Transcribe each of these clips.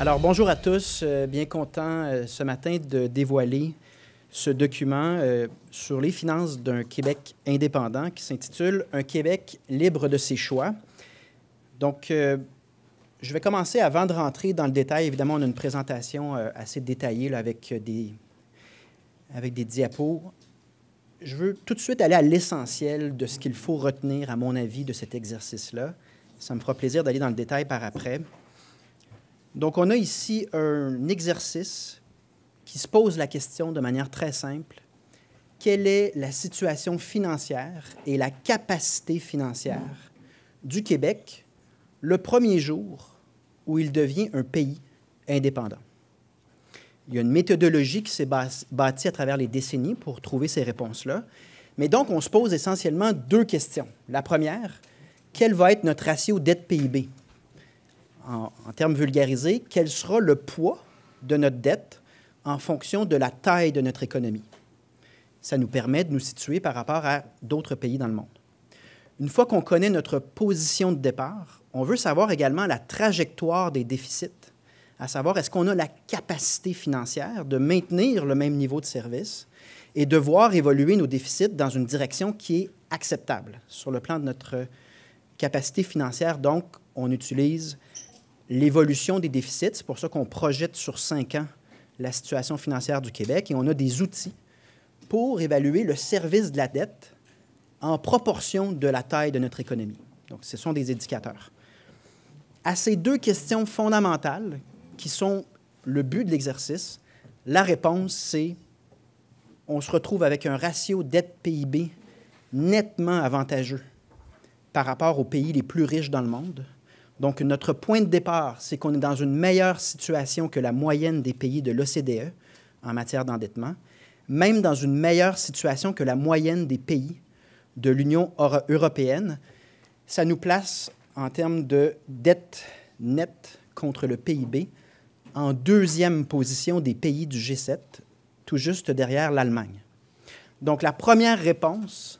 Alors, bonjour à tous. Euh, bien content euh, ce matin de dévoiler ce document euh, sur les finances d'un Québec indépendant qui s'intitule Un Québec libre de ses choix. Donc, je vais commencer avant de rentrer dans le détail. Évidemment, on a une présentation assez détaillée avec, des, avec des diapos. Je veux tout de suite aller à l'essentiel de ce qu'il faut retenir, à mon avis, de cet exercice-là. Ça me fera plaisir d'aller dans le détail par après. Donc, on a ici un exercice qui se pose la question de manière très simple. Quelle est la situation financière et la capacité financière du Québec le premier jour où il devient un pays indépendant? Il y a une méthodologie qui s'est bâtie à travers les décennies pour trouver ces réponses-là. Mais donc, on se pose essentiellement deux questions. La première, quel va être notre ratio dette-PIB? en, termes vulgarisés, quel sera le poids de notre dette en fonction de la taille de notre économie. Ça nous permet de nous situer par rapport à d'autres pays dans le monde. Une fois qu'on connaît notre position de départ, on veut savoir également la trajectoire des déficits, à savoir est-ce qu'on a la capacité financière de maintenir le même niveau de service et de voir évoluer nos déficits dans une direction qui est acceptable sur le plan de notre capacité financière. Donc, on utilise l'évolution des déficits. C'est pour ça qu'on projette sur cinq ans la situation financière du Québec et on a des outils pour évaluer le service de la dette en proportion de la taille de notre économie. Donc, ce sont des indicateurs. À ces deux questions fondamentales, qui sont le but de l'exercice, la réponse, c'est on se retrouve avec un ratio dette-PIB nettement avantageux par rapport aux pays les plus riches dans le monde, donc, notre point de départ, c'est qu'on est dans une meilleure situation que la moyenne des pays de l'OCDE en matière d'endettement, même dans une meilleure situation que la moyenne des pays de l'Union européenne. Ça nous place, en termes de dette nette contre le PIB, en deuxième position des pays du G7, tout juste derrière l'Allemagne. Donc, la première réponse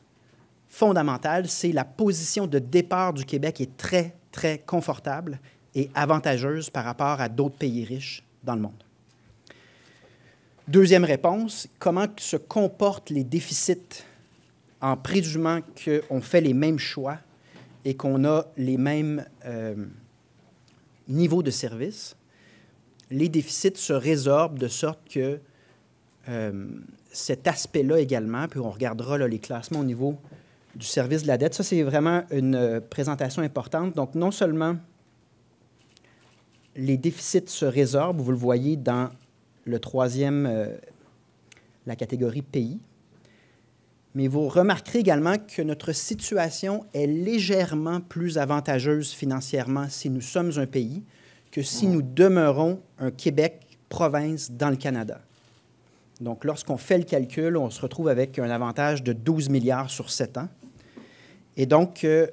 fondamentale, c'est la position de départ du Québec est très très confortable et avantageuse par rapport à d'autres pays riches dans le monde. Deuxième réponse, comment se comportent les déficits en présumant qu'on fait les mêmes choix et qu'on a les mêmes euh, niveaux de services? Les déficits se résorbent de sorte que euh, cet aspect-là également, puis on regardera les classements au niveau du service de la dette. Ça, c'est vraiment une euh, présentation importante. Donc, non seulement les déficits se résorbent, vous le voyez dans le troisième, euh, la catégorie pays, mais vous remarquerez également que notre situation est légèrement plus avantageuse financièrement si nous sommes un pays que si nous demeurons un Québec province dans le Canada. Donc, lorsqu'on fait le calcul, on se retrouve avec un avantage de 12 milliards sur 7 ans. Et donc, euh,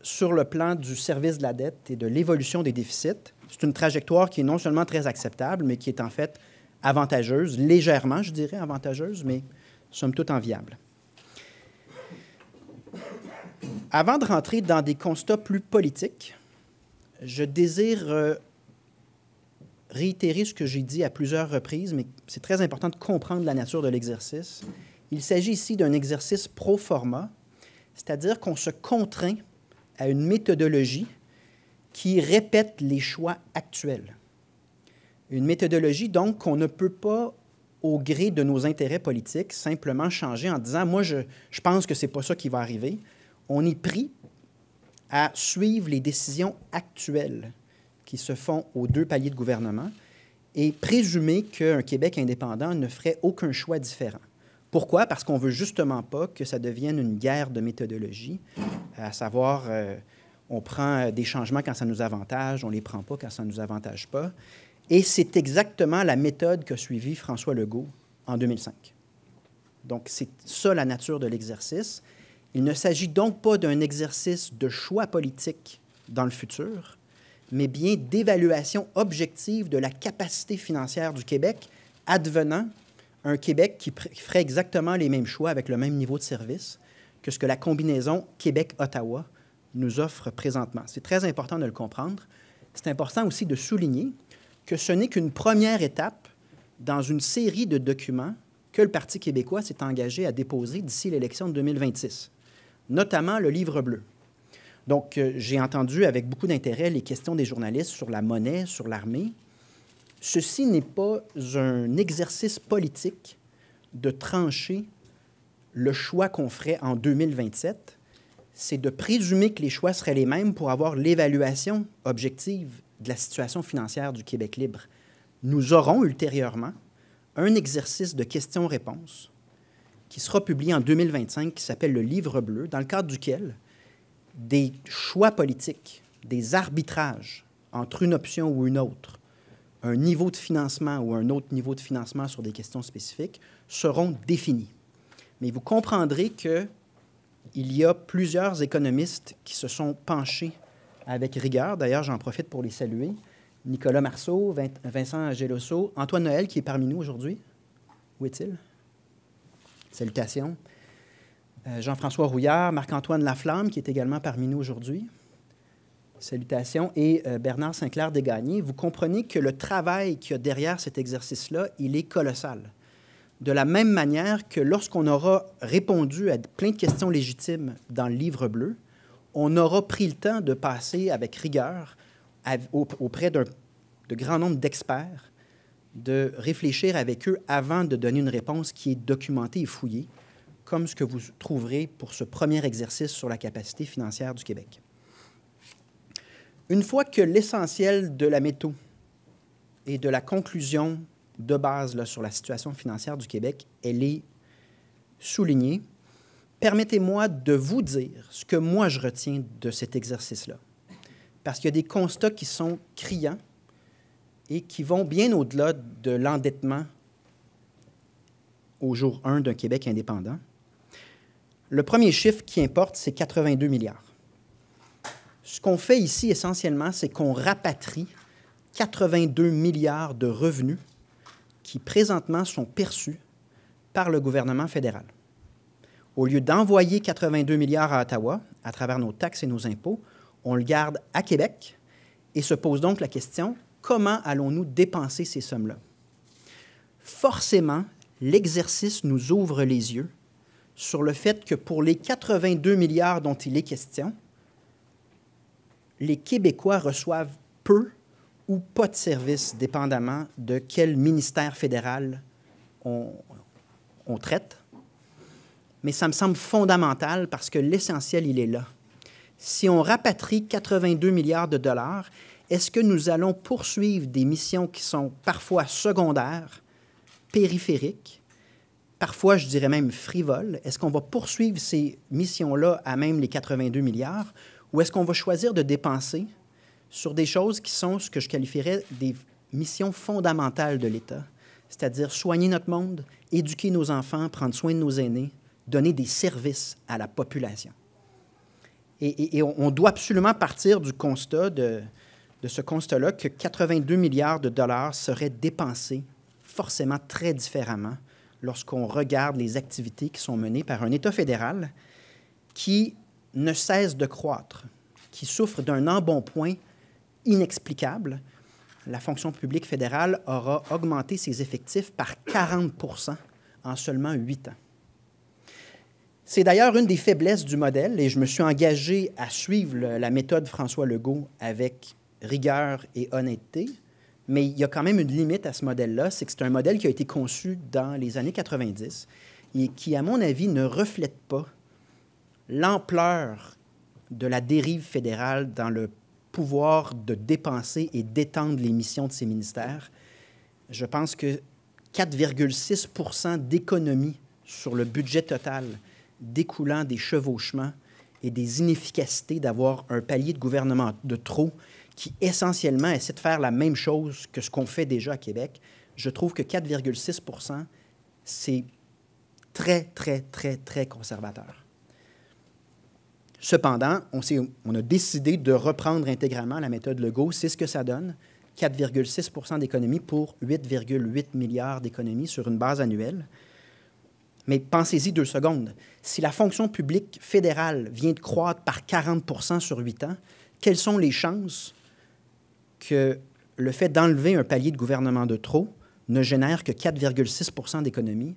sur le plan du service de la dette et de l'évolution des déficits, c'est une trajectoire qui est non seulement très acceptable, mais qui est en fait avantageuse, légèrement, je dirais, avantageuse, mais somme toute enviable. Avant de rentrer dans des constats plus politiques, je désire euh, réitérer ce que j'ai dit à plusieurs reprises, mais c'est très important de comprendre la nature de l'exercice. Il s'agit ici d'un exercice pro forma c'est-à-dire qu'on se contraint à une méthodologie qui répète les choix actuels. Une méthodologie, donc, qu'on ne peut pas, au gré de nos intérêts politiques, simplement changer en disant, moi, je, pense que ce n'est pas ça qui va arriver. On est pris à suivre les décisions actuelles qui se font aux deux paliers de gouvernement et présumer qu'un Québec indépendant ne ferait aucun choix différent. Pourquoi? Parce qu'on veut justement pas que ça devienne une guerre de méthodologie, euh, à savoir, euh, on prend euh, des changements quand ça nous avantage, on les prend pas quand ça ne nous avantage pas. Et c'est exactement la méthode que suivit François Legault en 2005. Donc, c'est ça la nature de l'exercice. Il ne s'agit donc pas d'un exercice de choix politique dans le futur, mais bien d'évaluation objective de la capacité financière du Québec advenant un Québec qui, ferait exactement les mêmes choix avec le même niveau de service que ce que la combinaison Québec-Ottawa nous offre présentement. C'est très important de le comprendre. C'est important aussi de souligner que ce n'est qu'une première étape dans une série de documents que le Parti québécois s'est engagé à déposer d'ici l'élection de 2026, notamment le livre bleu. Donc, euh, j'ai entendu avec beaucoup d'intérêt les questions des journalistes sur la monnaie, sur l'armée. Ceci n'est pas un exercice politique de trancher le choix qu'on ferait en 2027, c'est de présumer que les choix seraient les mêmes pour avoir l'évaluation objective de la situation financière du Québec libre. Nous aurons ultérieurement un exercice de questions-réponses qui sera publié en 2025 qui s'appelle le Livre bleu, dans le cadre duquel des choix politiques, des arbitrages entre une option ou une autre un niveau de financement ou un autre niveau de financement sur des questions spécifiques seront définis. Mais vous comprendrez qu'il y a plusieurs économistes qui se sont penchés avec rigueur. D'ailleurs, j'en profite pour les saluer. Nicolas Marceau, Vincent Gelosso, Antoine Noël qui est parmi nous aujourd'hui. Où est-il? Salutations. Euh, Jean-François Rouillard, Marc-Antoine Laflamme qui est également parmi nous aujourd'hui. Salutations. Et euh, Bernard Sinclair Desgagnés, vous comprenez que le travail qu'il y a derrière cet exercice-là, il est colossal. De la même manière que lorsqu'on aura répondu à plein de questions légitimes dans le livre bleu, on aura pris le temps de passer avec rigueur auprès d'un de grand nombre d'experts, de réfléchir avec eux avant de donner une réponse qui est documentée et fouillée, comme ce que vous trouverez pour ce premier exercice sur la capacité financière du Québec. Une fois que l'essentiel de la métaux et de la conclusion de base sur la situation financière du Québec, elle est soulignée, permettez-moi de vous dire ce que moi je retiens de cet exercice-là. Parce qu'il y a des constats qui sont criants et qui vont bien au-delà de l'endettement au jour 1 d'un Québec indépendant. Le premier chiffre qui importe, c'est 82 milliards. Ce qu'on fait ici essentiellement, c'est qu'on rapatrie 82 milliards de revenus qui présentement sont perçus par le gouvernement fédéral. Au lieu d'envoyer 82 milliards à Ottawa à travers nos taxes et nos impôts, on le garde à Québec et se pose donc la question, comment allons-nous dépenser ces sommes-là? Forcément, l'exercice nous ouvre les yeux sur le fait que pour les 82 milliards dont il est question, les Québécois reçoivent peu ou pas de services, dépendamment de quel ministère fédéral on, traite. Mais ça me semble fondamental parce que l'essentiel, il est là. Si on rapatrie 82 milliards de dollars, est-ce que nous allons poursuivre des missions qui sont parfois secondaires, périphériques, parfois, je dirais même frivoles? Est-ce qu'on va poursuivre ces missions-là à même les 82 milliards ou est-ce qu'on va choisir de dépenser sur des choses qui sont ce que je qualifierais des missions fondamentales de l'État, c'est-à-dire soigner notre monde, éduquer nos enfants, prendre soin de nos aînés, donner des services à la population. Et, on doit absolument partir du constat de, de ce constat-là que 82 milliards de dollars seraient dépensés forcément très différemment lorsqu'on regarde les activités qui sont menées par un État fédéral qui ne cesse de croître, qui souffre d'un embonpoint inexplicable, la fonction publique fédérale aura augmenté ses effectifs par 40 en seulement huit ans. C'est d'ailleurs une des faiblesses du modèle et je me suis engagé à suivre la méthode François Legault avec rigueur et honnêteté, mais il y a quand même une limite à ce modèle-là, c'est que c'est un modèle qui a été conçu dans les années 90 et qui, à mon avis, ne reflète pas l'ampleur de la dérive fédérale dans le pouvoir de dépenser et d'étendre les missions de ces ministères, je pense que 4,6 d'économie sur le budget total découlant des chevauchements et des inefficacités d'avoir un palier de gouvernement de trop qui essentiellement essaie de faire la même chose que ce qu'on fait déjà à Québec, je trouve que 4,6 c'est très, très, très, très conservateur. Cependant, on, a décidé de reprendre intégralement la méthode Legault. C'est ce que ça donne. 4,6 d'économie pour 8,8 milliards d'économies sur une base annuelle. Mais pensez-y deux secondes. Si la fonction publique fédérale vient de croître par 40 sur huit ans, quelles sont les chances que le fait d'enlever un palier de gouvernement de trop ne génère que 4,6 d'économie?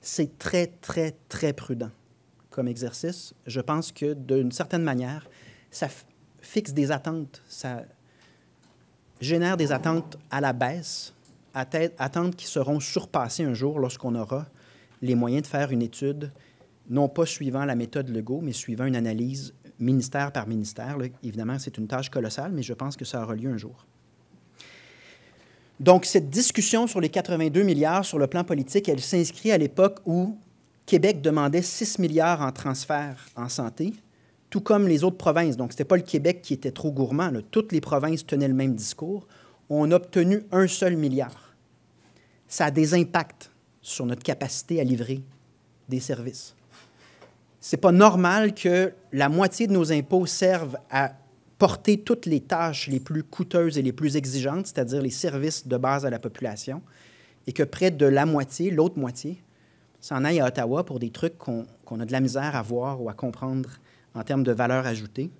C'est très, très, très prudent comme exercice, je pense que d'une certaine manière, ça fixe des attentes, ça génère des attentes à la baisse, attentes qui seront surpassées un jour lorsqu'on aura les moyens de faire une étude, non pas suivant la méthode Legault, mais suivant une analyse ministère par ministère. évidemment, c'est une tâche colossale, mais je pense que ça aura lieu un jour. Donc, cette discussion sur les 82 milliards sur le plan politique, elle s'inscrit à l'époque où Québec demandait 6 milliards en transfert en santé, tout comme les autres provinces. Donc, ce n'était pas le Québec qui était trop gourmand. Toutes les provinces tenaient le même discours. On a obtenu un seul milliard. Ça a des impacts sur notre capacité à livrer des services. Ce n'est pas normal que la moitié de nos impôts servent à porter toutes les tâches les plus coûteuses et les plus exigeantes, c'est-à-dire les services de base à la population, et que près de la moitié, l'autre moitié, s'en aille à Ottawa pour des trucs qu'on a de la misère à voir ou à comprendre en termes de valeur ajoutée.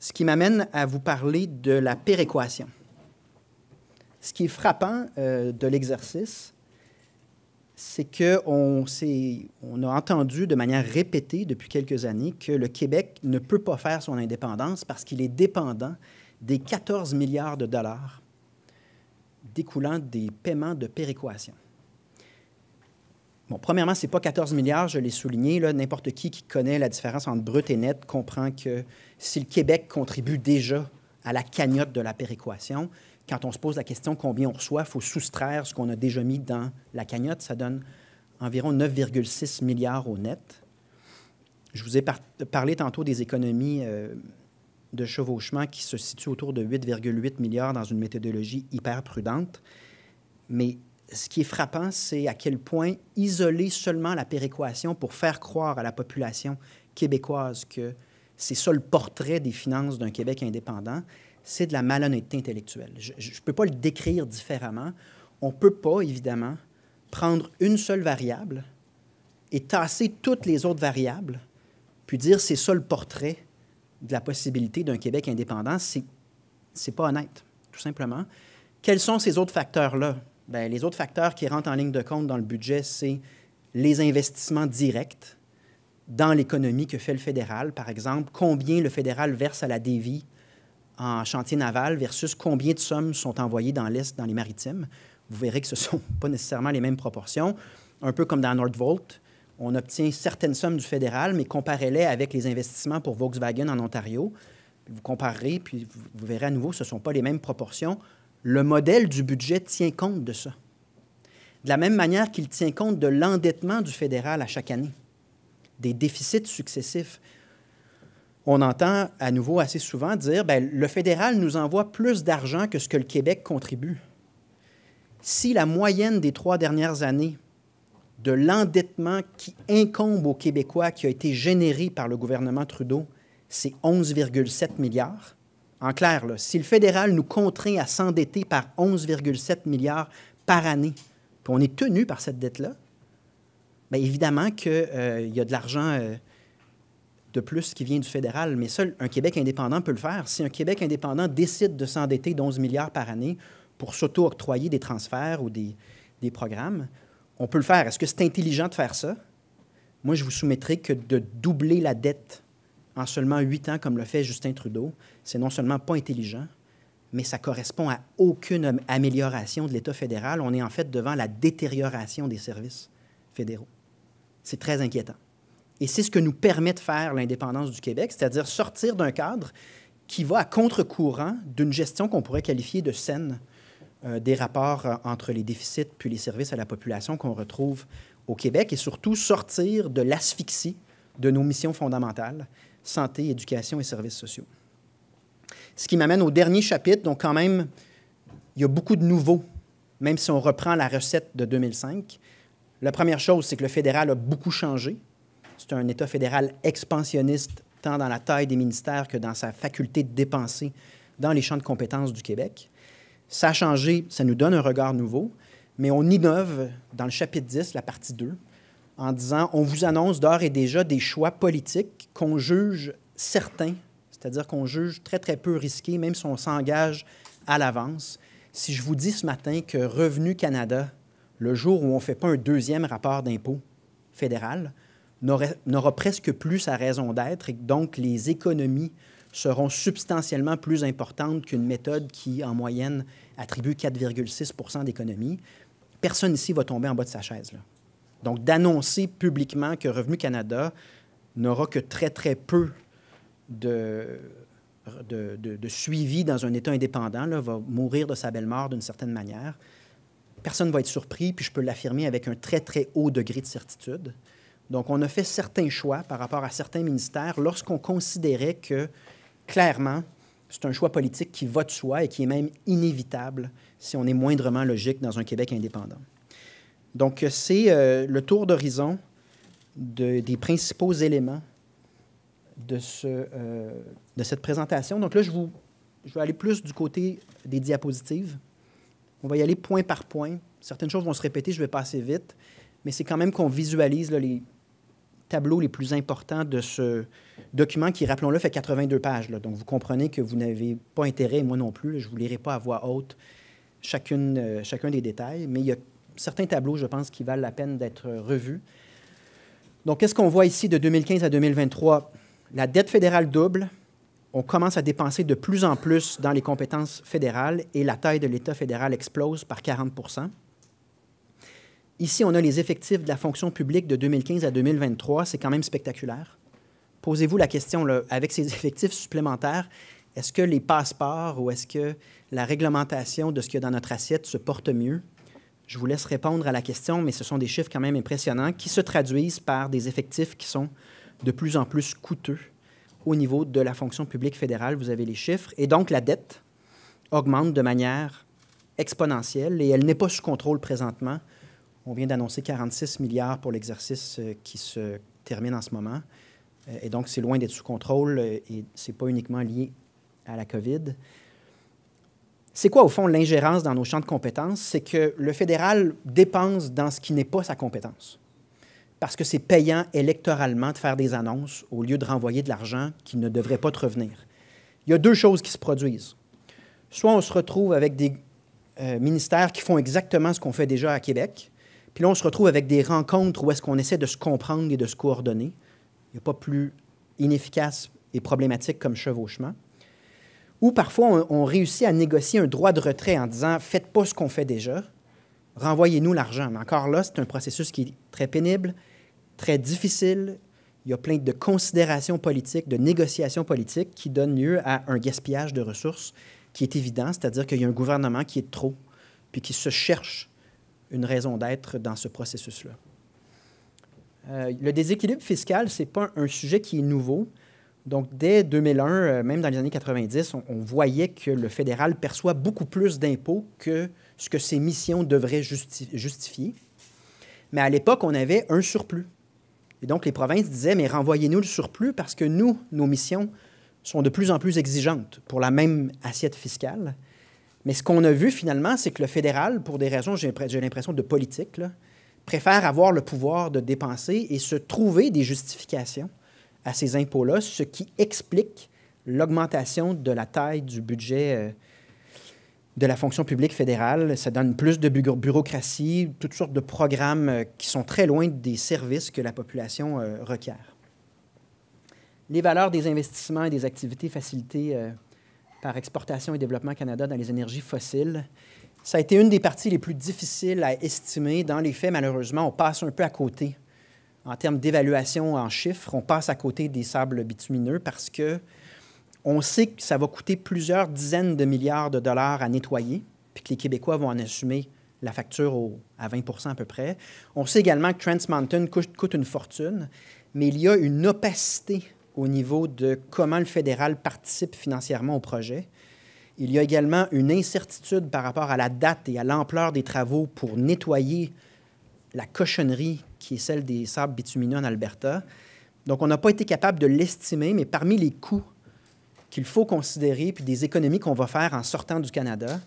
Ce qui m'amène à vous parler de la péréquation. Ce qui est frappant euh, de l'exercice, c'est qu'on on a entendu de manière répétée depuis quelques années que le Québec ne peut pas faire son indépendance parce qu'il est dépendant des 14 milliards de dollars découlant des paiements de péréquation. Bon, premièrement, ce n'est pas 14 milliards, je l'ai souligné. N'importe qui qui connaît la différence entre brut et net comprend que si le Québec contribue déjà à la cagnotte de la péréquation, quand on se pose la question combien on reçoit, il faut soustraire ce qu'on a déjà mis dans la cagnotte. Ça donne environ 9,6 milliards au net. Je vous ai parlé tantôt des économies euh, de chevauchement qui se situent autour de 8,8 milliards dans une méthodologie hyper prudente. Mais ce qui est frappant, c'est à quel point isoler seulement la péréquation pour faire croire à la population québécoise que c'est ça le portrait des finances d'un Québec indépendant, c'est de la malhonnêteté intellectuelle. Je ne peux pas le décrire différemment. On ne peut pas, évidemment, prendre une seule variable et tasser toutes les autres variables, puis dire c'est ça le portrait de la possibilité d'un Québec indépendant. Ce n'est pas honnête, tout simplement. Quels sont ces autres facteurs-là? Ben, les autres facteurs qui rentrent en ligne de compte dans le budget, c'est les investissements directs dans l'économie que fait le fédéral. Par exemple, combien le fédéral verse à la dévie en chantier naval versus combien de sommes sont envoyées dans l'Est, dans les maritimes. Vous verrez que ce ne sont pas nécessairement les mêmes proportions. Un peu comme dans Nordvolt, on obtient certaines sommes du fédéral, mais comparez-les avec les investissements pour Volkswagen en Ontario. Vous comparerez, puis vous verrez à nouveau, ce ne sont pas les mêmes proportions le modèle du budget tient compte de ça. De la même manière qu'il tient compte de l'endettement du fédéral à chaque année, des déficits successifs. On entend à nouveau assez souvent dire ben, le fédéral nous envoie plus d'argent que ce que le Québec contribue. Si la moyenne des trois dernières années de l'endettement qui incombe aux Québécois qui a été généré par le gouvernement Trudeau, c'est 11,7 milliards, en clair, si le fédéral nous contraint à s'endetter par 11,7 milliards par année, puis on est tenu par cette dette-là, bien évidemment qu'il euh, y a de l'argent euh, de plus qui vient du fédéral, mais seul un Québec indépendant peut le faire. Si un Québec indépendant décide de s'endetter d'11 milliards par année pour s'auto-octroyer des transferts ou des, des programmes, on peut le faire. Est-ce que c'est intelligent de faire ça? Moi, je vous soumettrai que de doubler la dette en seulement huit ans, comme le fait Justin Trudeau, c'est non seulement pas intelligent, mais ça correspond à aucune amélioration de l'État fédéral. On est en fait devant la détérioration des services fédéraux. C'est très inquiétant. Et c'est ce que nous permet de faire l'indépendance du Québec, c'est-à-dire sortir d'un cadre qui va à contre-courant d'une gestion qu'on pourrait qualifier de saine euh, des rapports euh, entre les déficits puis les services à la population qu'on retrouve au Québec et surtout sortir de l'asphyxie de nos missions fondamentales santé, éducation et services sociaux. Ce qui m'amène au dernier chapitre, donc quand même, il y a beaucoup de nouveaux, même si on reprend la recette de 2005. La première chose, c'est que le fédéral a beaucoup changé. C'est un État fédéral expansionniste, tant dans la taille des ministères que dans sa faculté de dépenser dans les champs de compétences du Québec. Ça a changé, ça nous donne un regard nouveau, mais on innove dans le chapitre 10, la partie 2, en disant on vous annonce d'ores et déjà des choix politiques qu'on juge certains, c'est-à-dire qu'on juge très, très peu risqués, même si on s'engage à l'avance. Si je vous dis ce matin que Revenu Canada, le jour où on ne fait pas un deuxième rapport d'impôt fédéral, n'aura presque plus sa raison d'être et donc les économies seront substantiellement plus importantes qu'une méthode qui, en moyenne, attribue 4,6 d'économies, Personne ici va tomber en bas de sa chaise. Donc, d'annoncer publiquement que Revenu Canada n'aura que très, très peu de, suivi dans un État indépendant, là, va mourir de sa belle mort d'une certaine manière, personne ne va être surpris, puis je peux l'affirmer avec un très, très haut degré de certitude. Donc, on a fait certains choix par rapport à certains ministères lorsqu'on considérait que, clairement, c'est un choix politique qui va de soi et qui est même inévitable si on est moindrement logique dans un Québec indépendant. Donc, c'est euh, le tour d'horizon des principaux éléments de, ce, euh, de cette présentation. Donc là, je, vous, je vais aller plus du côté des diapositives. On va y aller point par point. Certaines choses vont se répéter, je vais passer vite, mais c'est quand même qu'on visualise les tableaux les plus importants de ce document qui, rappelons-le, fait 82 pages. Donc vous comprenez que vous n'avez pas intérêt, moi non plus, je ne vous lirai pas à voix haute chacune, euh, chacun des détails, mais il y a certains tableaux, je pense, qui valent la peine d'être revus. Donc, qu'est-ce qu'on voit ici de 2015 à 2023? La dette fédérale double. On commence à dépenser de plus en plus dans les compétences fédérales et la taille de l'État fédéral explose par 40 Ici, on a les effectifs de la fonction publique de 2015 à 2023. C'est quand même spectaculaire. Posez-vous la question, avec ces effectifs supplémentaires, est-ce que les passeports ou est-ce que la réglementation de ce qu'il y a dans notre assiette se porte mieux? Je vous laisse répondre à la question, mais ce sont des chiffres quand même impressionnants qui se traduisent par des effectifs qui sont de plus en plus coûteux au niveau de la fonction publique fédérale. Vous avez les chiffres. Et donc, la dette augmente de manière exponentielle et elle n'est pas sous contrôle présentement. On vient d'annoncer 46 milliards pour l'exercice euh, qui se termine en ce moment. Euh, et donc, c'est loin d'être sous contrôle euh, et ce n'est pas uniquement lié à la COVID. C'est quoi, au fond, l'ingérence dans nos champs de compétences? C'est que le fédéral dépense dans ce qui n'est pas sa compétence. Parce que c'est payant électoralement de faire des annonces au lieu de renvoyer de l'argent qui ne devrait pas te revenir. Il y a deux choses qui se produisent. Soit on se retrouve avec des euh, ministères qui font exactement ce qu'on fait déjà à Québec, puis là, on se retrouve avec des rencontres où est-ce qu'on essaie de se comprendre et de se coordonner. Il n'y a pas plus inefficace et problématique comme chevauchement. Ou parfois, on, réussit à négocier un droit de retrait en disant faites pas ce qu'on fait déjà, renvoyez-nous l'argent. Mais encore là, c'est un processus qui est très pénible, très difficile. Il y a plein de considérations politiques, de négociations politiques qui donnent lieu à un gaspillage de ressources qui est évident, c'est-à-dire qu'il y a un gouvernement qui est trop, puis qui se cherche une raison d'être dans ce processus-là. Euh, le déséquilibre fiscal, ce n'est pas un sujet qui est nouveau. Donc, dès 2001, euh, même dans les années 90, on, voyait que le fédéral perçoit beaucoup plus d'impôts que ce que ses missions devraient justifier. Mais à l'époque, on avait un surplus. Et donc, les provinces disaient, mais renvoyez-nous le surplus parce que nous, nos missions sont de plus en plus exigeantes pour la même assiette fiscale. Mais ce qu'on a vu finalement, c'est que le fédéral, pour des raisons, j'ai l'impression, de politique, préfère avoir le pouvoir de dépenser et se trouver des justifications à ces impôts-là, ce qui explique l'augmentation de la taille du budget euh, de la fonction publique fédérale. Ça donne plus de bureaucratie, toutes sortes de programmes euh, qui sont très loin des services que la population euh, requiert. Les valeurs des investissements et des activités facilitées par Exportation et Développement Canada dans les énergies fossiles. Ça a été une des parties les plus difficiles à estimer. Dans les faits, malheureusement, on passe un peu à côté en termes d'évaluation en chiffres, on passe à côté des sables bitumineux parce que on sait que ça va coûter plusieurs dizaines de milliards de dollars à nettoyer, puis que les Québécois vont en assumer la facture à 20 à peu près. On sait également que Trans Mountain coûte, coûte une fortune, mais il y a une opacité au niveau de comment le fédéral participe financièrement au projet. Il y a également une incertitude par rapport à la date et à l'ampleur des travaux pour nettoyer la cochonnerie qui est celle des sables bitumineux en Alberta. Donc, on n'a pas été capable de l'estimer, mais parmi les coûts qu'il faut considérer, puis des économies qu'on va faire en sortant du Canada,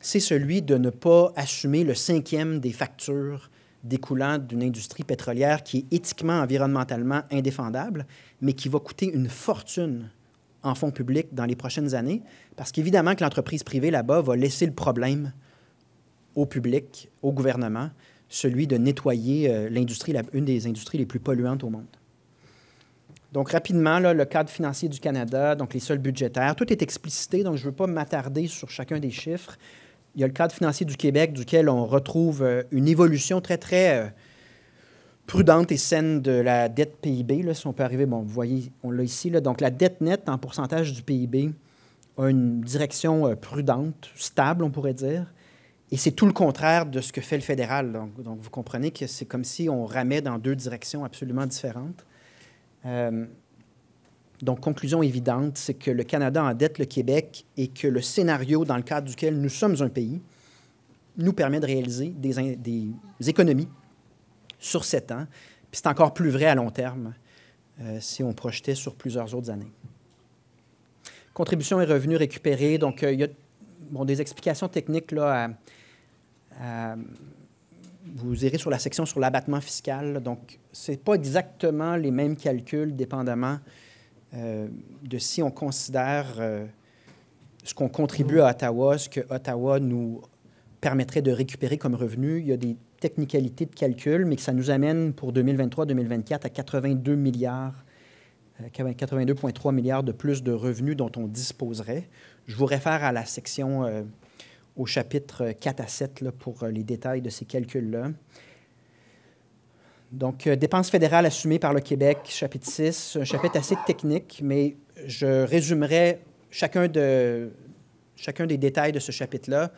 c'est celui de ne pas assumer le cinquième des factures découlant d'une industrie pétrolière qui est éthiquement, environnementalement indéfendable, mais qui va coûter une fortune en fonds publics dans les prochaines années, parce qu'évidemment que l'entreprise privée là-bas va laisser le problème au public, au gouvernement, celui de nettoyer euh, l'industrie, une des industries les plus polluantes au monde. Donc, rapidement, là, le cadre financier du Canada, donc les sols budgétaires, tout est explicité, donc je ne veux pas m'attarder sur chacun des chiffres. Il y a le cadre financier du Québec, duquel on retrouve euh, une évolution très, très euh, prudente et saine de la dette PIB. Là, si on peut arriver, bon, vous voyez, on l'a ici. Là, donc, la dette nette en pourcentage du PIB a une direction prudente, stable, on pourrait dire. Et c'est tout le contraire de ce que fait le fédéral. Donc, vous comprenez que c'est comme si on ramait dans deux directions absolument différentes. Euh, donc, conclusion évidente, c'est que le Canada endette le Québec et que le scénario dans le cadre duquel nous sommes un pays nous permet de réaliser des, des économies sur sept ans. Puis c'est encore plus vrai à long terme euh, si on projetait sur plusieurs autres années. Contribution et revenus récupérés. Donc, euh, il y a bon, des explications techniques là, à, euh, vous irez sur la section sur l'abattement fiscal. Donc, ce n'est pas exactement les mêmes calculs, dépendamment euh, de si on considère euh, ce qu'on contribue à Ottawa, ce que Ottawa nous permettrait de récupérer comme revenu. Il y a des technicalités de calcul, mais que ça nous amène pour 2023-2024 à 82 milliards. 82,3 milliards de plus de revenus dont on disposerait. Je vous réfère à la section au chapitre 4 à 7 pour euh, les détails de ces calculs-là. Donc, euh, dépenses fédérales assumées par le Québec, chapitre 6, un chapitre assez technique, mais je résumerai chacun, de, chacun des détails de ce chapitre-là.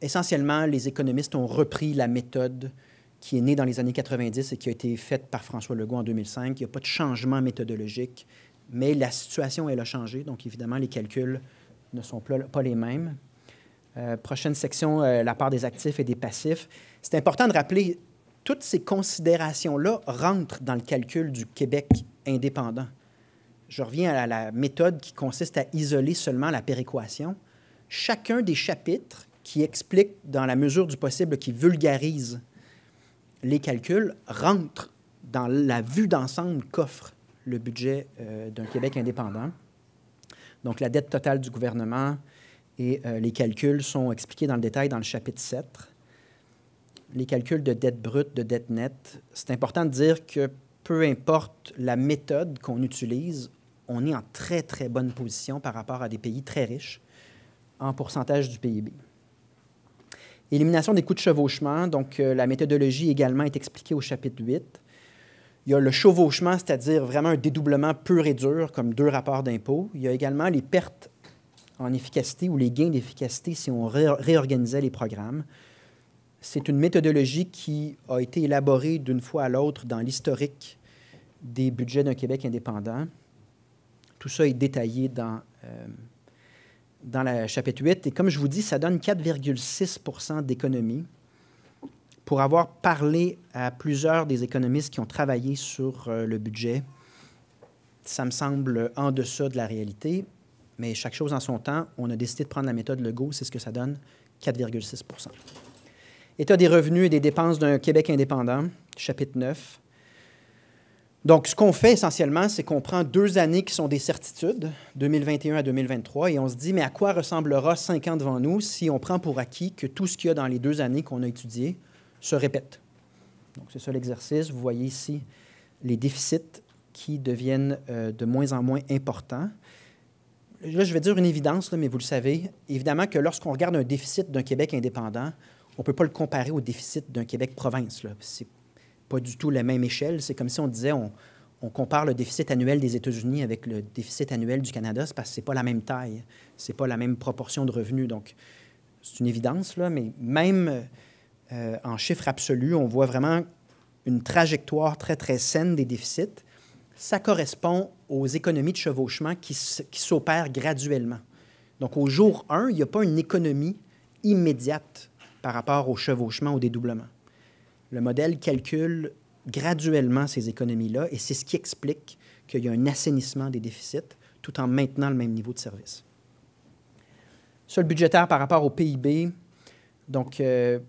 Essentiellement, les économistes ont repris la méthode qui est née dans les années 90 et qui a été faite par François Legault en 2005. Il n'y a pas de changement méthodologique, mais la situation, elle a changé, donc évidemment, les calculs ne sont pas les mêmes. Euh, prochaine section, euh, la part des actifs et des passifs. C'est important de rappeler, toutes ces considérations-là rentrent dans le calcul du Québec indépendant. Je reviens à la, méthode qui consiste à isoler seulement la péréquation. Chacun des chapitres qui explique, dans la mesure du possible, qui vulgarise les calculs, rentrent dans la vue d'ensemble qu'offre le budget euh, d'un Québec indépendant. Donc la dette totale du gouvernement, et euh, les calculs sont expliqués dans le détail dans le chapitre 7. Les calculs de dette brute, de dette nette, c'est important de dire que peu importe la méthode qu'on utilise, on est en très, très bonne position par rapport à des pays très riches en pourcentage du PIB. Élimination des coûts de chevauchement, donc euh, la méthodologie également est expliquée au chapitre 8. Il y a le chevauchement, c'est-à-dire vraiment un dédoublement pur et dur, comme deux rapports d'impôts. Il y a également les pertes en efficacité ou les gains d'efficacité si on réorganisait les programmes. C'est une méthodologie qui a été élaborée d'une fois à l'autre dans l'historique des budgets d'un Québec indépendant. Tout ça est détaillé dans, euh, dans la chapitre 8. Et comme je vous dis, ça donne 4,6 d'économie. Pour avoir parlé à plusieurs des économistes qui ont travaillé sur euh, le budget, ça me semble en deçà de la réalité mais chaque chose en son temps. On a décidé de prendre la méthode Legault, c'est ce que ça donne, 4,6 État des revenus et des dépenses d'un Québec indépendant, chapitre 9. Donc, ce qu'on fait essentiellement, c'est qu'on prend deux années qui sont des certitudes, 2021 à 2023, et on se dit, mais à quoi ressemblera cinq ans devant nous si on prend pour acquis que tout ce qu'il y a dans les deux années qu'on a étudiées se répète? Donc, c'est ça l'exercice. Vous voyez ici les déficits qui deviennent euh, de moins en moins importants là, je vais dire une évidence, mais vous le savez, évidemment que lorsqu'on regarde un déficit d'un Québec indépendant, on ne peut pas le comparer au déficit d'un Québec province. C'est pas du tout la même échelle. C'est comme si on disait on, compare le déficit annuel des États-Unis avec le déficit annuel du Canada, c'est parce que n'est pas la même taille, ce n'est pas la même proportion de revenus. Donc, c'est une évidence, mais même euh, en chiffres absolus, on voit vraiment une trajectoire très, très saine des déficits. Ça correspond aux économies de chevauchement qui, s'opèrent graduellement. Donc, au jour 1, il n'y a pas une économie immédiate par rapport au chevauchement, au dédoublement. Le modèle calcule graduellement ces économies-là et c'est ce qui explique qu'il y a un assainissement des déficits tout en maintenant le même niveau de service. Sur le budgétaire par rapport au PIB, donc euh,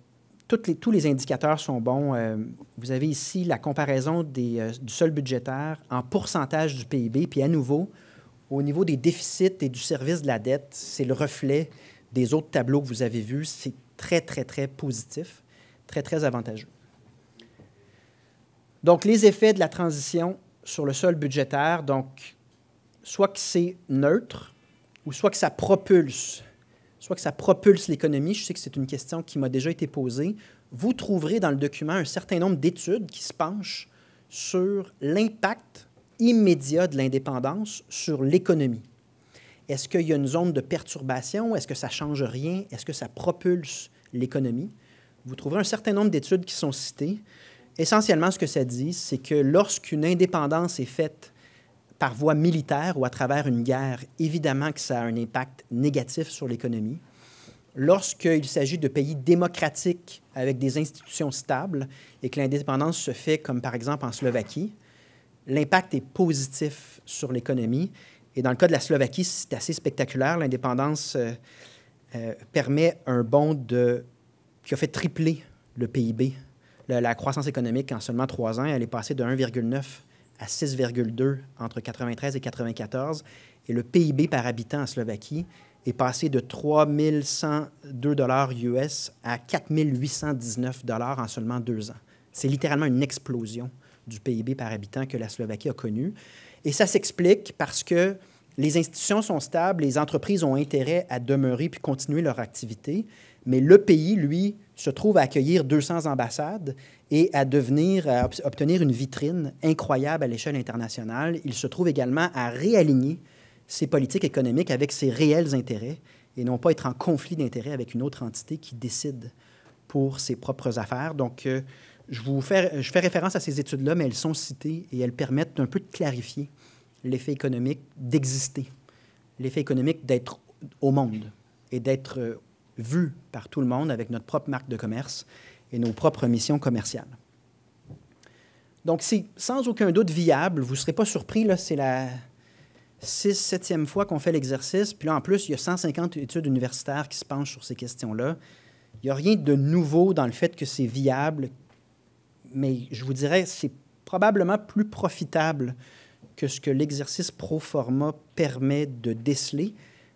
tous les indicateurs sont bons. Euh, vous avez ici la comparaison euh, du sol budgétaire en pourcentage du PIB. Puis à nouveau, au niveau des déficits et du service de la dette, c'est le reflet des autres tableaux que vous avez vus. C'est très, très, très positif, très, très avantageux. Donc, les effets de la transition sur le sol budgétaire, donc, soit que c'est neutre ou soit que ça propulse soit que ça propulse l'économie. Je sais que c'est une question qui m'a déjà été posée. Vous trouverez dans le document un certain nombre d'études qui se penchent sur l'impact immédiat de l'indépendance sur l'économie. Est-ce qu'il y a une zone de perturbation? Est-ce que ça ne change rien? Est-ce que ça propulse l'économie? Vous trouverez un certain nombre d'études qui sont citées. Essentiellement, ce que ça dit, c'est que lorsqu'une indépendance est faite par voie militaire ou à travers une guerre, évidemment que ça a un impact négatif sur l'économie. Lorsqu'il s'agit de pays démocratiques avec des institutions stables et que l'indépendance se fait, comme par exemple en Slovaquie, l'impact est positif sur l'économie. Et dans le cas de la Slovaquie, c'est assez spectaculaire. L'indépendance euh, euh, permet un bond de, qui a fait tripler le PIB, la croissance économique en seulement trois ans. Elle est passée de 1,9 à 6,2 entre 93 et 94. Et le PIB par habitant en Slovaquie est passé de 3 102 US à 4 819 en seulement deux ans. C'est littéralement une explosion du PIB par habitant que la Slovaquie a connue. Et ça s'explique parce que les institutions sont stables, les entreprises ont intérêt à demeurer puis continuer leur activité, mais le pays, lui, se trouve à accueillir 200 ambassades et à devenir, obtenir une vitrine incroyable à l'échelle internationale. Il se trouve également à réaligner ses politiques économiques avec ses réels intérêts et non pas être en conflit d'intérêts avec une autre entité qui décide pour ses propres affaires. Donc, euh, je, fais, référence à ces études-là, mais elles sont citées et elles permettent un peu de clarifier l'effet économique d'exister, l'effet économique d'être au monde et d'être euh, vu par tout le monde avec notre propre marque de commerce et nos propres missions commerciales. Donc, c'est sans aucun doute viable. Vous ne serez pas surpris, là, c'est la six, septième fois qu'on fait l'exercice. Puis là, en plus, il y a 150 études universitaires qui se penchent sur ces questions-là. Il n'y a rien de nouveau dans le fait que c'est viable, mais je vous dirais, c'est probablement plus profitable que ce que l'exercice pro forma permet de déceler,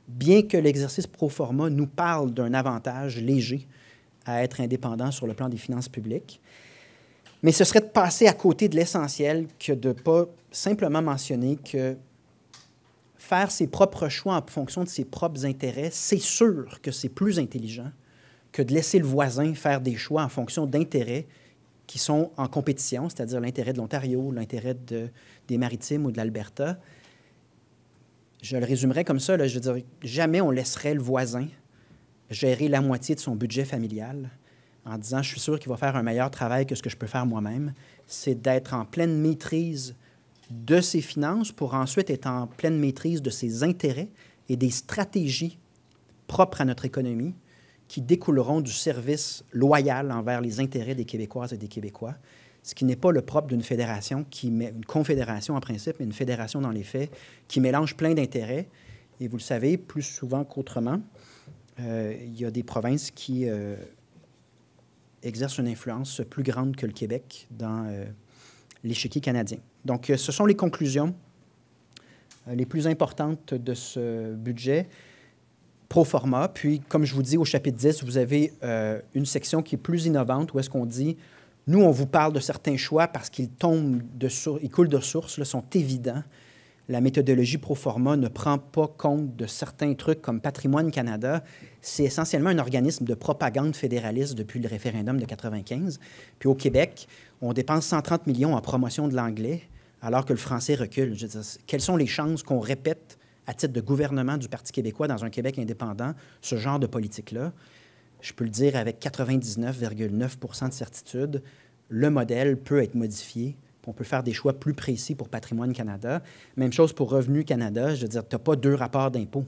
bien que l'exercice pro forma nous parle d'un avantage léger à être indépendant sur le plan des finances publiques. Mais ce serait de passer à côté de l'essentiel que de ne pas simplement mentionner que faire ses propres choix en fonction de ses propres intérêts, c'est sûr que c'est plus intelligent que de laisser le voisin faire des choix en fonction d'intérêts qui sont en compétition, c'est-à-dire l'intérêt de l'Ontario, l'intérêt des Maritimes ou de l'Alberta. Je le résumerai comme ça, je dirais jamais on laisserait le voisin gérer la moitié de son budget familial en disant je suis sûr qu'il va faire un meilleur travail que ce que je peux faire moi-même, c'est d'être en pleine maîtrise de ses finances pour ensuite être en pleine maîtrise de ses intérêts et des stratégies propres à notre économie qui découleront du service loyal envers les intérêts des Québécoises et des Québécois, ce qui n'est pas le propre d'une fédération qui met une confédération en principe, mais une fédération dans les faits qui mélange plein d'intérêts et vous le savez plus souvent qu'autrement, euh, il y a des provinces qui euh, exercent une influence plus grande que le Québec dans euh, l'échiquier canadien. Donc, ce sont les conclusions les plus importantes de ce budget pro forma. Puis, comme je vous dis au chapitre 10, vous avez une section qui est plus innovante où est-ce qu'on dit, nous, on vous parle de certains choix parce qu'ils tombent de source, ils coulent de source, là, sont évidents la méthodologie pro forma ne prend pas compte de certains trucs comme Patrimoine Canada. C'est essentiellement un organisme de propagande fédéraliste depuis le référendum de 1995. Puis au Québec, on dépense 130 millions en promotion de l'anglais alors que le français recule. quelles sont les chances qu'on répète à titre de gouvernement du Parti québécois dans un Québec indépendant ce genre de politique-là? Je peux le dire avec 99,9 de certitude, le modèle peut être modifié on peut faire des choix plus précis pour Patrimoine Canada. Même chose pour Revenu Canada. Je veux dire, tu n'as pas deux rapports d'impôts.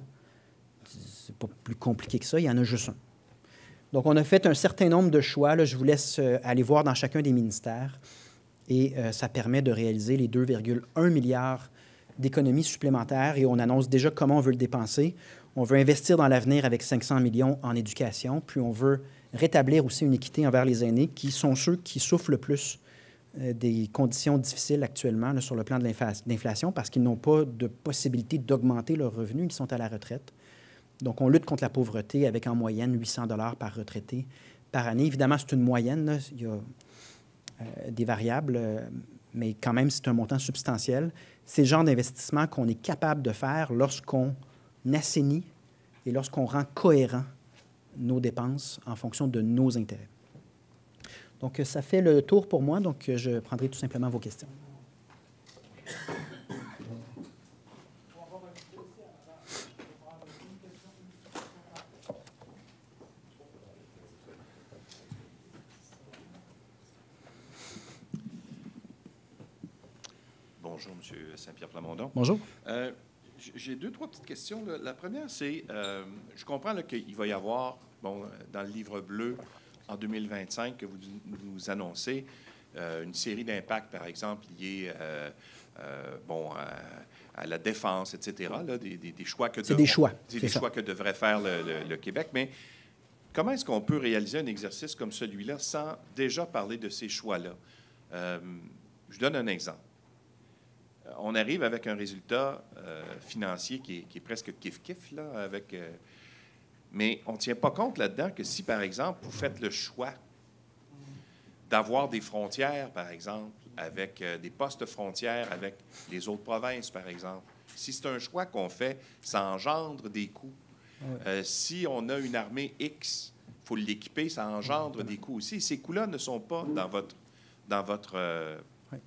C'est pas plus compliqué que ça. Il y en a juste un. Donc, on a fait un certain nombre de choix. je vous laisse euh, aller voir dans chacun des ministères. Et euh, ça permet de réaliser les 2,1 milliards d'économies supplémentaires. Et on annonce déjà comment on veut le dépenser. On veut investir dans l'avenir avec 500 millions en éducation. Puis on veut rétablir aussi une équité envers les aînés, qui sont ceux qui souffrent le plus euh, des conditions difficiles actuellement sur le plan de l'inflation parce qu'ils n'ont pas de possibilité d'augmenter leurs revenus, Ils sont à la retraite. Donc, on lutte contre la pauvreté avec en moyenne 800 dollars par retraité par année. Évidemment, c'est une moyenne. Il y a euh, des variables, euh, mais quand même, c'est un montant substantiel. C'est le genre d'investissement qu'on est capable de faire lorsqu'on assainit et lorsqu'on rend cohérent nos dépenses en fonction de nos intérêts. Donc, euh, ça fait le tour pour moi. Donc, euh, je prendrai tout simplement vos questions. Bonjour, M. Saint-Pierre Plamondon. Bonjour. Euh, j'ai deux, trois petites questions. La première, c'est, je comprends qu'il va y avoir, bon, dans le livre bleu, en 2025 que vous nous annoncez, euh, une série d'impacts, par exemple, liés euh, euh, bon, à, la défense, etc., des, choix que... des choix. des choix que devrait faire le, Québec, mais comment est-ce qu'on peut réaliser un exercice comme celui-là sans déjà parler de ces choix-là? je donne un exemple. On arrive avec un résultat financier qui est, qui est presque kiff-kiff, là, avec mais on ne tient pas compte là-dedans que si, par exemple, vous faites le choix d'avoir des frontières, par exemple, avec euh, des postes frontières avec les autres provinces, par exemple, si c'est un choix qu'on fait, ça engendre des coûts. Euh, si on a une armée X, il faut l'équiper, ça engendre des coûts aussi. Ces coûts-là ne sont pas dans votre, dans votre euh,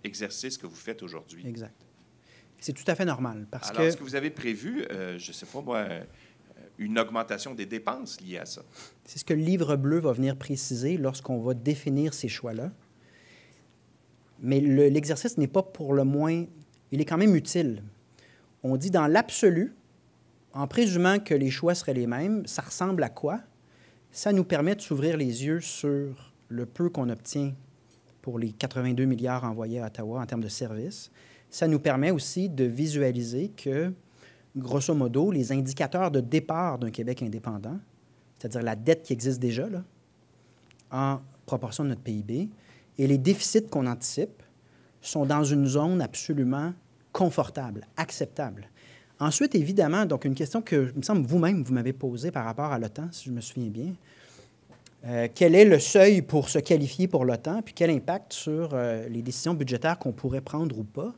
exercice que vous faites aujourd'hui. Exact. C'est tout à fait normal. Parce que... est-ce que vous avez prévu, je ne sais pas moi, une augmentation des dépenses liées à ça. C'est ce que le livre bleu va venir préciser lorsqu'on va définir ces choix-là. Mais l'exercice n'est pas pour le moins, il est quand même utile. On dit dans l'absolu, en présumant que les choix seraient les mêmes, ça ressemble à quoi? Ça nous permet de s'ouvrir les yeux sur le peu qu'on obtient pour les 82 milliards envoyés à Ottawa en termes de services. Ça nous permet aussi de visualiser que grosso modo, les indicateurs de départ d'un Québec indépendant, c'est-à-dire la dette qui existe déjà, là, en proportion de notre PIB, et les déficits qu'on anticipe sont dans une zone absolument confortable, acceptable. Ensuite, évidemment, donc une question que, il me semble, vous-même, vous, m'avez posée par rapport à l'OTAN, si je me souviens bien. Euh, quel est le seuil pour se qualifier pour l'OTAN, puis quel impact sur euh, les décisions budgétaires qu'on pourrait prendre ou pas?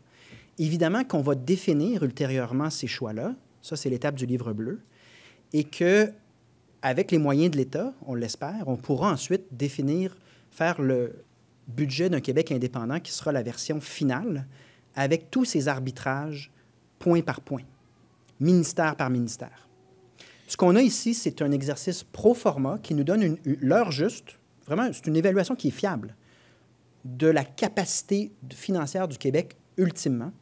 Évidemment qu'on va définir ultérieurement ces choix-là, ça c'est l'étape du livre bleu, et que avec les moyens de l'État, on l'espère, on pourra ensuite définir, faire le budget d'un Québec indépendant qui sera la version finale, avec tous ces arbitrages point par point, ministère par ministère. Ce qu'on a ici, c'est un exercice pro forma qui nous donne l'heure juste, vraiment, c'est une évaluation qui est fiable de la capacité financière du Québec ultimement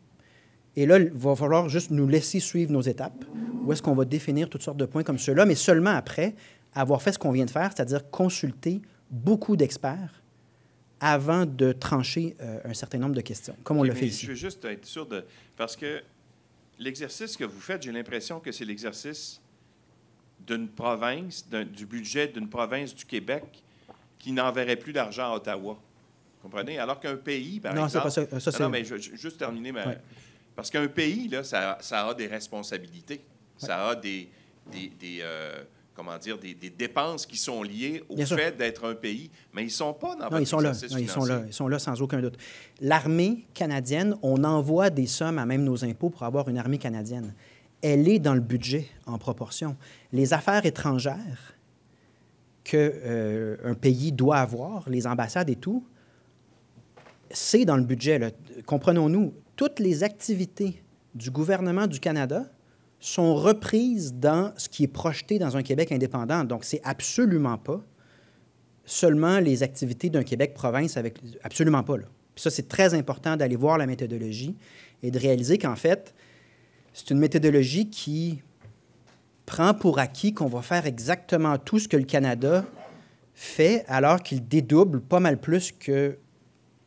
et là, il va falloir juste nous laisser suivre nos étapes, où est-ce qu'on va définir toutes sortes de points comme ceux-là, mais seulement après avoir fait ce qu'on vient de faire, c'est-à-dire consulter beaucoup d'experts avant de trancher euh, un certain nombre de questions, comme on l'a fait ici. Je veux juste être sûr de... Parce que l'exercice que vous faites, j'ai l'impression que c'est l'exercice d'une province, du budget d'une province du Québec qui n'enverrait plus d'argent à Ottawa. Vous comprenez? Alors qu'un pays, par non, Pas ça. mais je, juste terminer ma... Parce qu'un pays, là, ça, a des responsabilités. Ça a des, euh, comment dire, des, dépenses qui sont liées au fait d'être un pays. Mais ils ne sont pas dans non, votre ils sont là. ils sont là. Ils sont là sans aucun doute. L'armée canadienne, on envoie des sommes à même nos impôts pour avoir une armée canadienne. Elle est dans le budget en proportion. Les affaires étrangères qu'un euh, pays doit avoir, les ambassades et tout, c'est dans le budget. Comprenons-nous, toutes les activités du gouvernement du Canada sont reprises dans ce qui est projeté dans un Québec indépendant. Donc, c'est absolument pas seulement les activités d'un Québec province avec... Absolument pas, ça, c'est très important d'aller voir la méthodologie et de réaliser qu'en fait, c'est une méthodologie qui prend pour acquis qu'on va faire exactement tout ce que le Canada fait alors qu'il dédouble pas mal plus que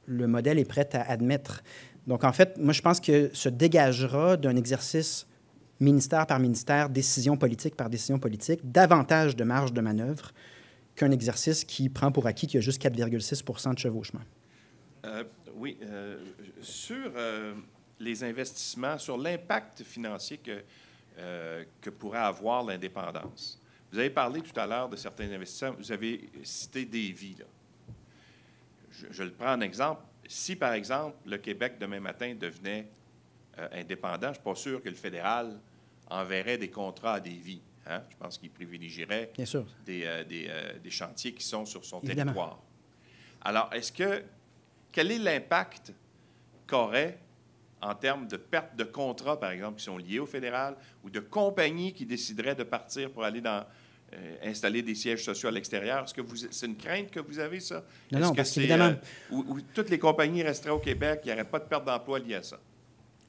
le modèle est prêt à admettre. Donc, en fait, moi, je pense que se dégagera d'un exercice ministère par ministère, décision politique par décision politique, davantage de marge de manœuvre qu'un exercice qui prend pour acquis qu'il y a juste 4,6 de chevauchement. Euh, oui. Euh, sur euh, les investissements, sur l'impact financier que, que pourrait avoir l'indépendance, vous avez parlé tout à l'heure de certains investissements. Vous avez cité des Là. Je, je, le prends en exemple si, par exemple, le Québec demain matin devenait euh, indépendant, je ne suis pas sûr que le fédéral enverrait des contrats à des vies. Hein. Je pense qu'il privilégierait euh, euh, Des, chantiers qui sont sur son territoire. Alors, est-ce que quel est l'impact qu'aurait en termes de perte de contrats, par exemple, qui sont liés au fédéral, ou de compagnies qui décideraient de partir pour aller dans, euh, installer des sièges sociaux à l'extérieur. Est-ce que c'est une crainte que vous avez, ça? Non, non, que parce qu'évidemment... Euh, toutes les compagnies resteraient au Québec, il n'y aurait pas de perte d'emploi liée à ça.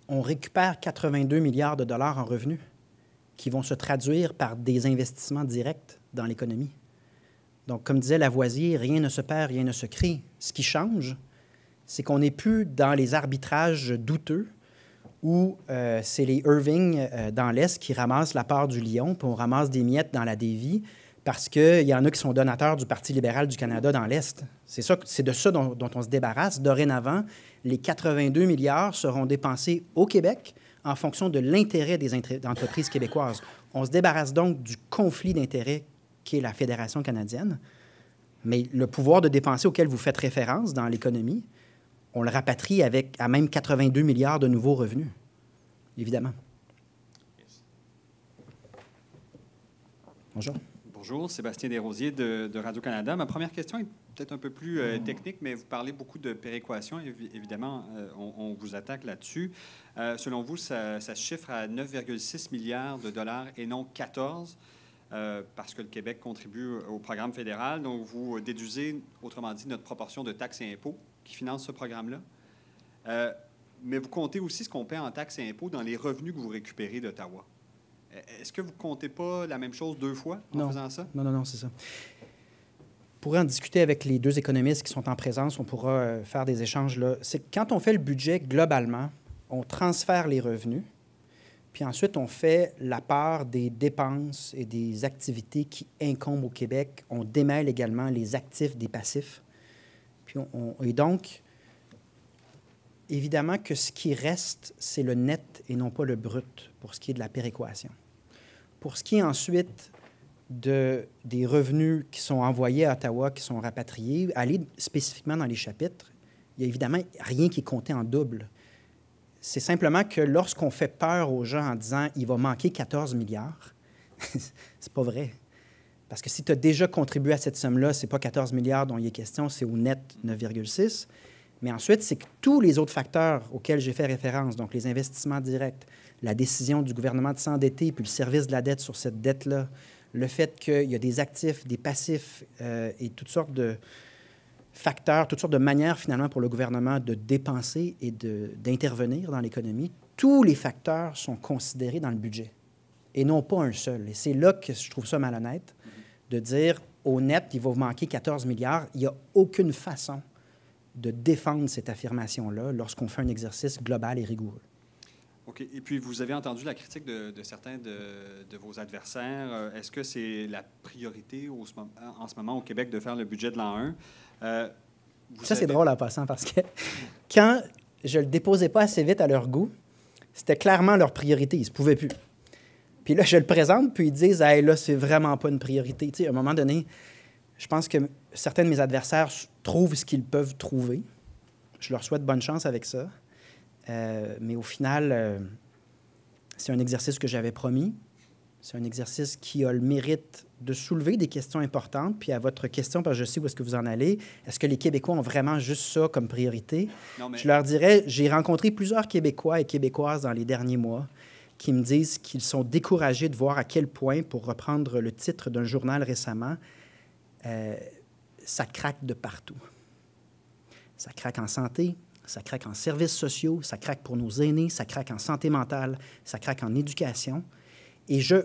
On récupère 82 milliards de dollars en revenus qui vont se traduire par des investissements directs dans l'économie. Donc, comme disait Lavoisier, rien ne se perd, rien ne se crée. Ce qui change, c'est qu'on n'est plus dans les arbitrages douteux où euh, c'est les Irving euh, dans l'Est qui ramassent la part du lion, puis on ramasse des miettes dans la dévie, parce qu'il y en a qui sont donateurs du Parti libéral du Canada dans l'Est. C'est, ça, c'est de ça dont, dont, on se débarrasse. Dorénavant, les 82 milliards seront dépensés au Québec en fonction de l'intérêt des entreprises québécoises. On se débarrasse donc du conflit d'intérêts qu'est la Fédération canadienne, mais le pouvoir de dépenser auquel vous faites référence dans l'économie, on le rapatrie avec à même 82 milliards de nouveaux revenus, évidemment. Bonjour. Bonjour, Sébastien Desrosiers de, Radio-Canada. Ma première question est peut-être un peu plus euh, technique, mais vous parlez beaucoup de péréquation. évidemment, euh, on, vous attaque là-dessus. Euh, selon vous, ça, se chiffre à 9,6 milliards de dollars et non 14, parce que le Québec contribue au programme fédéral. Donc, vous déduisez, autrement dit, notre proportion de taxes et impôts qui financent ce programme-là. Euh, mais vous comptez aussi ce qu'on paie en taxes et impôts dans les revenus que vous récupérez d'Ottawa. E, est-ce que vous ne comptez pas la même chose deux fois en faisant ça? Non, non, non, c'est ça. pourrait en discuter avec les deux économistes qui sont en présence, on pourra euh, faire des échanges là. C'est quand on fait le budget globalement, on transfère les revenus, puis ensuite on fait la part des dépenses et des activités qui incombent au Québec. On démêle également les actifs des passifs et donc, évidemment que ce qui reste, c'est le net et non pas le brut pour ce qui est de la péréquation. Pour ce qui est ensuite des revenus qui sont envoyés à Ottawa, qui sont rapatriés, aller spécifiquement dans les chapitres, il n'y a évidemment rien qui est compté en double. C'est simplement que lorsqu'on fait peur aux gens en disant il va manquer 14 milliards, c'est pas vrai. Parce que si tu as déjà contribué à cette somme-là, ce n'est pas 14 milliards dont il est question, c'est au net 9,6. Mais ensuite, c'est que tous les autres facteurs auxquels j'ai fait référence, donc les investissements directs, la décision du gouvernement de s'endetter, puis le service de la dette sur cette dette-là, le fait qu'il y a des actifs, des passifs euh, et toutes sortes de facteurs, toutes sortes de manières finalement pour le gouvernement de dépenser et d'intervenir dans l'économie, tous les facteurs sont considérés dans le budget et non pas un seul. Et c'est là que je trouve ça malhonnête de dire au net, il va vous manquer 14 milliards. Il n'y a aucune façon de défendre cette affirmation-là lorsqu'on fait un exercice global et rigoureux. OK. Et puis, vous avez entendu la critique de, certains de, vos adversaires. Euh, est-ce que c'est la priorité en ce moment au Québec de faire le budget de l'an 1? Euh, ça, c'est drôle en passant parce que quand je ne le déposais pas assez vite à leur goût, c'était clairement leur priorité. Ils ne se pouvaient plus. Puis là, je le présente, puis ils disent, hey, là, c'est vraiment pas une priorité. Tu sais, à un moment donné, je pense que certains de mes adversaires trouvent ce qu'ils peuvent trouver. Je leur souhaite bonne chance avec ça. Euh, mais au final, euh, c'est un exercice que j'avais promis. C'est un exercice qui a le mérite de soulever des questions importantes. Puis à votre question, parce que je sais où est-ce que vous en allez, est-ce que les Québécois ont vraiment juste ça comme priorité? Je leur dirais, j'ai rencontré plusieurs Québécois et Québécoises dans les derniers mois qui me disent qu'ils sont découragés de voir à quel point, pour reprendre le titre d'un journal récemment, euh, ça craque de partout. Ça craque en santé, ça craque en services sociaux, ça craque pour nos aînés, ça craque en santé mentale, ça craque en éducation. Et je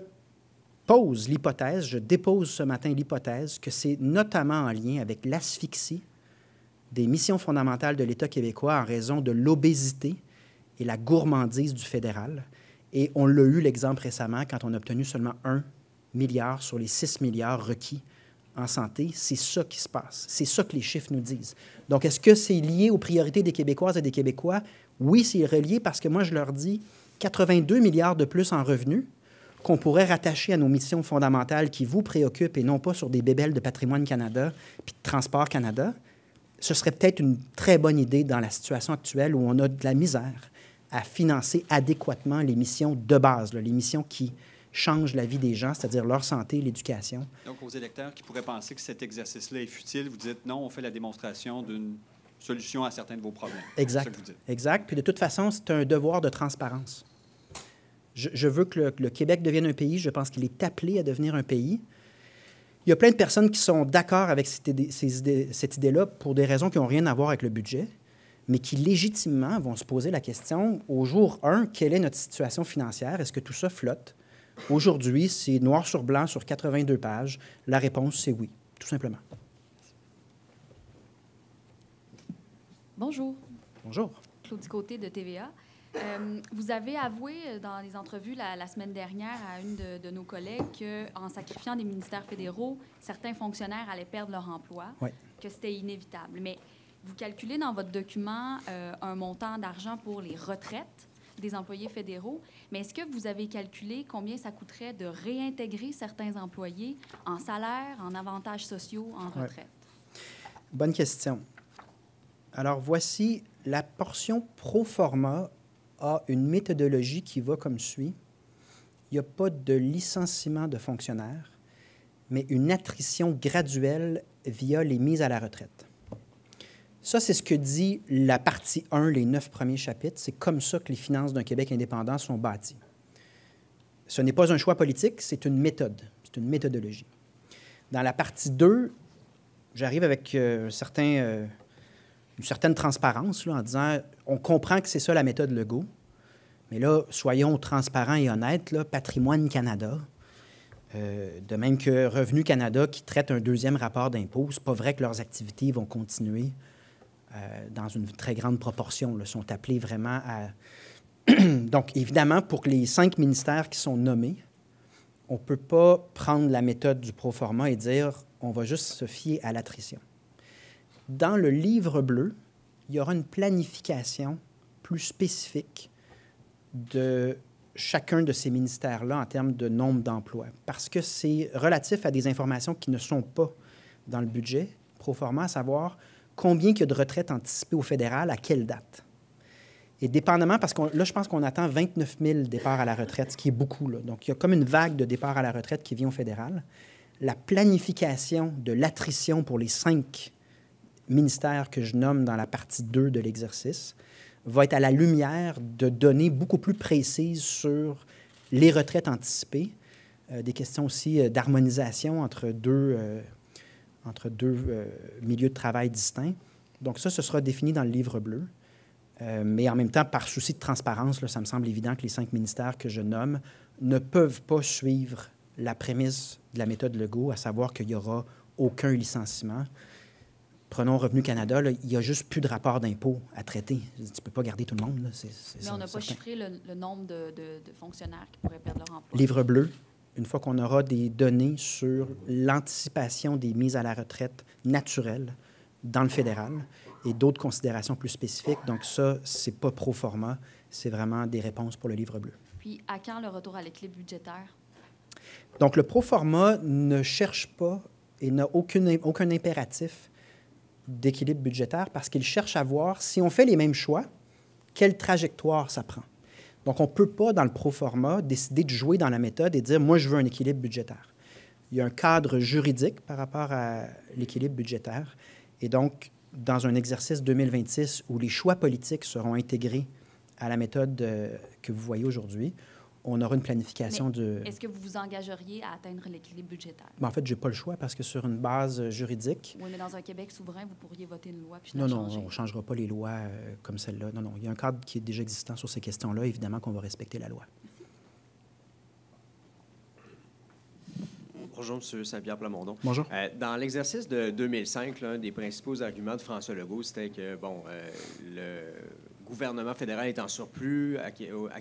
pose l'hypothèse, je dépose ce matin l'hypothèse que c'est notamment en lien avec l'asphyxie des missions fondamentales de l'État québécois en raison de l'obésité et la gourmandise du fédéral. Et on l'a eu l'exemple récemment quand on a obtenu seulement 1 milliard sur les 6 milliards requis en santé. C'est ça qui se passe. C'est ça que les chiffres nous disent. Donc, est-ce que c'est lié aux priorités des Québécoises et des Québécois? Oui, c'est relié parce que moi, je leur dis 82 milliards de plus en revenus qu'on pourrait rattacher à nos missions fondamentales qui vous préoccupent et non pas sur des bébelles de Patrimoine Canada puis de Transport Canada. Ce serait peut-être une très bonne idée dans la situation actuelle où on a de la misère à financer adéquatement les missions de base, les missions qui changent la vie des gens, c'est-à-dire leur santé, l'éducation. Donc, aux électeurs qui pourraient penser que cet exercice-là est futile, vous dites non, on fait la démonstration d'une solution à certains de vos problèmes. Exact. Exact. Puis de toute façon, c'est un devoir de transparence. Je, veux que le, Québec devienne un pays. Je pense qu'il est appelé à devenir un pays. Il y a plein de personnes qui sont d'accord avec cette idée-là pour des raisons qui n'ont rien à voir avec le budget mais qui légitimement vont se poser la question au jour 1, quelle est notre situation financière? Est-ce que tout ça flotte? Aujourd'hui, c'est noir sur blanc sur 82 pages. La réponse, c'est oui, tout simplement. Bonjour. Bonjour. Claudie Côté de TVA. Euh, vous avez avoué euh, dans les entrevues la, semaine dernière à une de, nos collègues qu'en sacrifiant des ministères fédéraux, certains fonctionnaires allaient perdre leur emploi, que c'était inévitable. Mais vous calculez dans votre document euh, un montant d'argent pour les retraites des employés fédéraux, mais est-ce que vous avez calculé combien ça coûterait de réintégrer certains employés en salaire, en avantages sociaux, en retraite? Bonne question. Alors voici la portion pro forma a une méthodologie qui va comme suit. Il n'y a pas de licenciement de fonctionnaires, mais une attrition graduelle via les mises à la retraite. Ça, c'est ce que dit la partie 1, les neuf premiers chapitres. C'est comme ça que les finances d'un Québec indépendant sont bâties. Ce n'est pas un choix politique, c'est une méthode, c'est une méthodologie. Dans la partie 2, j'arrive avec euh, euh, une certaine transparence en disant on comprend que c'est ça la méthode Legault, mais là, soyons transparents et honnêtes, Patrimoine Canada, euh, de même que Revenu Canada qui traite un deuxième rapport d'impôt, c'est pas vrai que leurs activités vont continuer euh, dans une très grande proportion, le sont appelés vraiment à... Donc, évidemment, pour les cinq ministères qui sont nommés, on ne peut pas prendre la méthode du pro et dire on va juste se fier à l'attrition. Dans le livre bleu, il y aura une planification plus spécifique de chacun de ces ministères-là en termes de nombre d'emplois, parce que c'est relatif à des informations qui ne sont pas dans le budget pro à savoir combien il y a de retraites anticipées au fédéral, à quelle date. Et dépendamment, parce que là, je pense qu'on attend 29 000 départs à la retraite, ce qui est beaucoup. Là. Donc, il y a comme une vague de départs à la retraite qui vient au fédéral. La planification de l'attrition pour les cinq ministères que je nomme dans la partie 2 de l'exercice va être à la lumière de données beaucoup plus précises sur les retraites anticipées, euh, des questions aussi euh, d'harmonisation entre deux euh, entre deux euh, milieux de travail distincts. Donc ça, ce sera défini dans le livre bleu. Euh, mais en même temps, par souci de transparence, ça me semble évident que les cinq ministères que je nomme ne peuvent pas suivre la prémisse de la méthode Legault, à savoir qu'il n'y aura aucun licenciement. Prenons Revenu Canada, il n'y a juste plus de rapport d'impôts à traiter. Tu ne peux pas garder tout le monde. mais on n'a pas chiffré le, nombre de, de, fonctionnaires qui pourraient perdre leur emploi. Livre bleu, une fois qu'on aura des données sur l'anticipation des mises à la retraite naturelles dans le fédéral et d'autres considérations plus spécifiques. Donc ça, n'est pas pro forma, c'est vraiment des réponses pour le livre bleu. Puis à quand le retour à l'équilibre budgétaire? Donc le pro forma ne cherche pas et n'a aucun impératif d'équilibre budgétaire parce qu'il cherche à voir si on fait les mêmes choix, quelle trajectoire ça prend. Donc, on ne peut pas, dans le pro forma, décider de jouer dans la méthode et dire, moi, je veux un équilibre budgétaire. Il y a un cadre juridique par rapport à l'équilibre budgétaire. Et donc, dans un exercice 2026 où les choix politiques seront intégrés à la méthode euh, que vous voyez aujourd'hui, on aura une planification de... Est-ce que vous vous engageriez à atteindre l'équilibre budgétaire? Ben, en fait, je n'ai pas le choix parce que sur une base euh, juridique... Oui, mais dans un Québec souverain, vous pourriez voter une loi puis Non, non, on ne changera pas les lois euh, comme celle-là. Non, non, il y a un cadre qui est déjà existant sur ces questions-là. Évidemment qu'on va respecter la loi. Bonjour, M. Saint-Pierre Plamondon. Bonjour. Euh, dans l'exercice de 2005, l'un des principaux arguments de François Legault, c'était que, bon, le gouvernement fédéral est en surplus, à,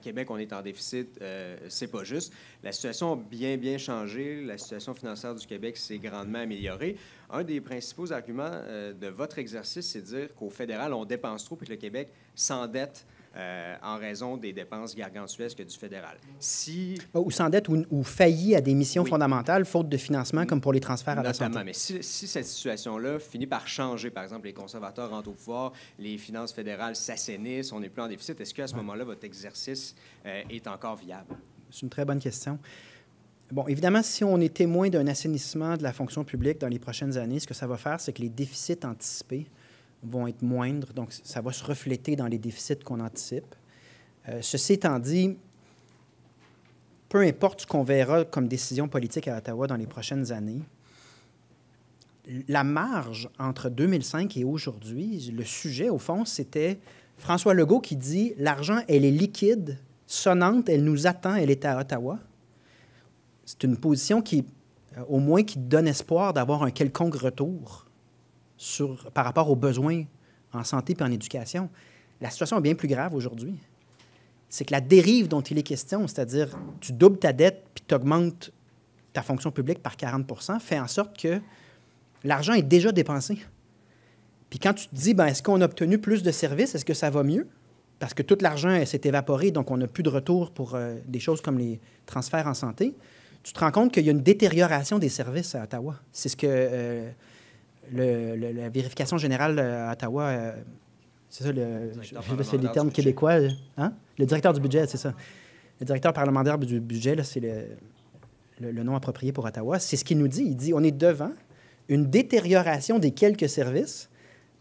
Québec, on est en déficit, euh, c'est pas juste. La situation a bien, bien changé. La situation financière du Québec s'est grandement améliorée. Un des principaux arguments euh, de votre exercice, c'est dire qu'au fédéral, on dépense trop et que le Québec s'endette euh, en raison des dépenses gargantuesques du fédéral. Si... Ou s'endette ou, ou faillit à des missions fondamentales, faute de financement, comme pour les transferts à la santé. Mais si, cette situation-là finit par changer, par exemple, les conservateurs rentrent au pouvoir, les finances fédérales s'assainissent, on n'est plus en déficit, est-ce qu'à ce, ce moment-là, votre exercice euh, est encore viable? C'est une très bonne question. Bon, évidemment, si on est témoin d'un assainissement de la fonction publique dans les prochaines années, ce que ça va faire, c'est que les déficits anticipés vont être moindres, donc ça va se refléter dans les déficits qu'on anticipe. Euh, ceci étant dit, peu importe ce qu'on verra comme décision politique à Ottawa dans les prochaines années, la marge entre 2005 et aujourd'hui, le sujet, au fond, c'était François Legault qui dit l'argent, elle est liquide, sonnante, elle nous attend, elle est à Ottawa. C'est une position qui, euh, au moins, qui donne espoir d'avoir un quelconque retour par rapport aux besoins en santé et en éducation. La situation est bien plus grave aujourd'hui. C'est que la dérive dont il est question, c'est-à-dire tu doubles ta dette puis tu augmentes ta fonction publique par 40 fait en sorte que l'argent est déjà dépensé. Puis quand tu te dis, ben, est-ce qu'on a obtenu plus de services, est-ce que ça va mieux? Parce que tout l'argent euh, s'est évaporé, donc on n'a plus de retour pour euh, des choses comme les transferts en santé. Tu te rends compte qu'il y a une détérioration des services à Ottawa. C'est ce que euh, la vérification générale euh, à Ottawa, euh, c'est ça, le, c'est les termes québécois. Euh, hein? Le directeur du budget, c'est ça. Le directeur parlementaire du budget, c'est le, le, nom approprié pour Ottawa. C'est ce qu'il nous dit. Il dit on est devant une détérioration des quelques services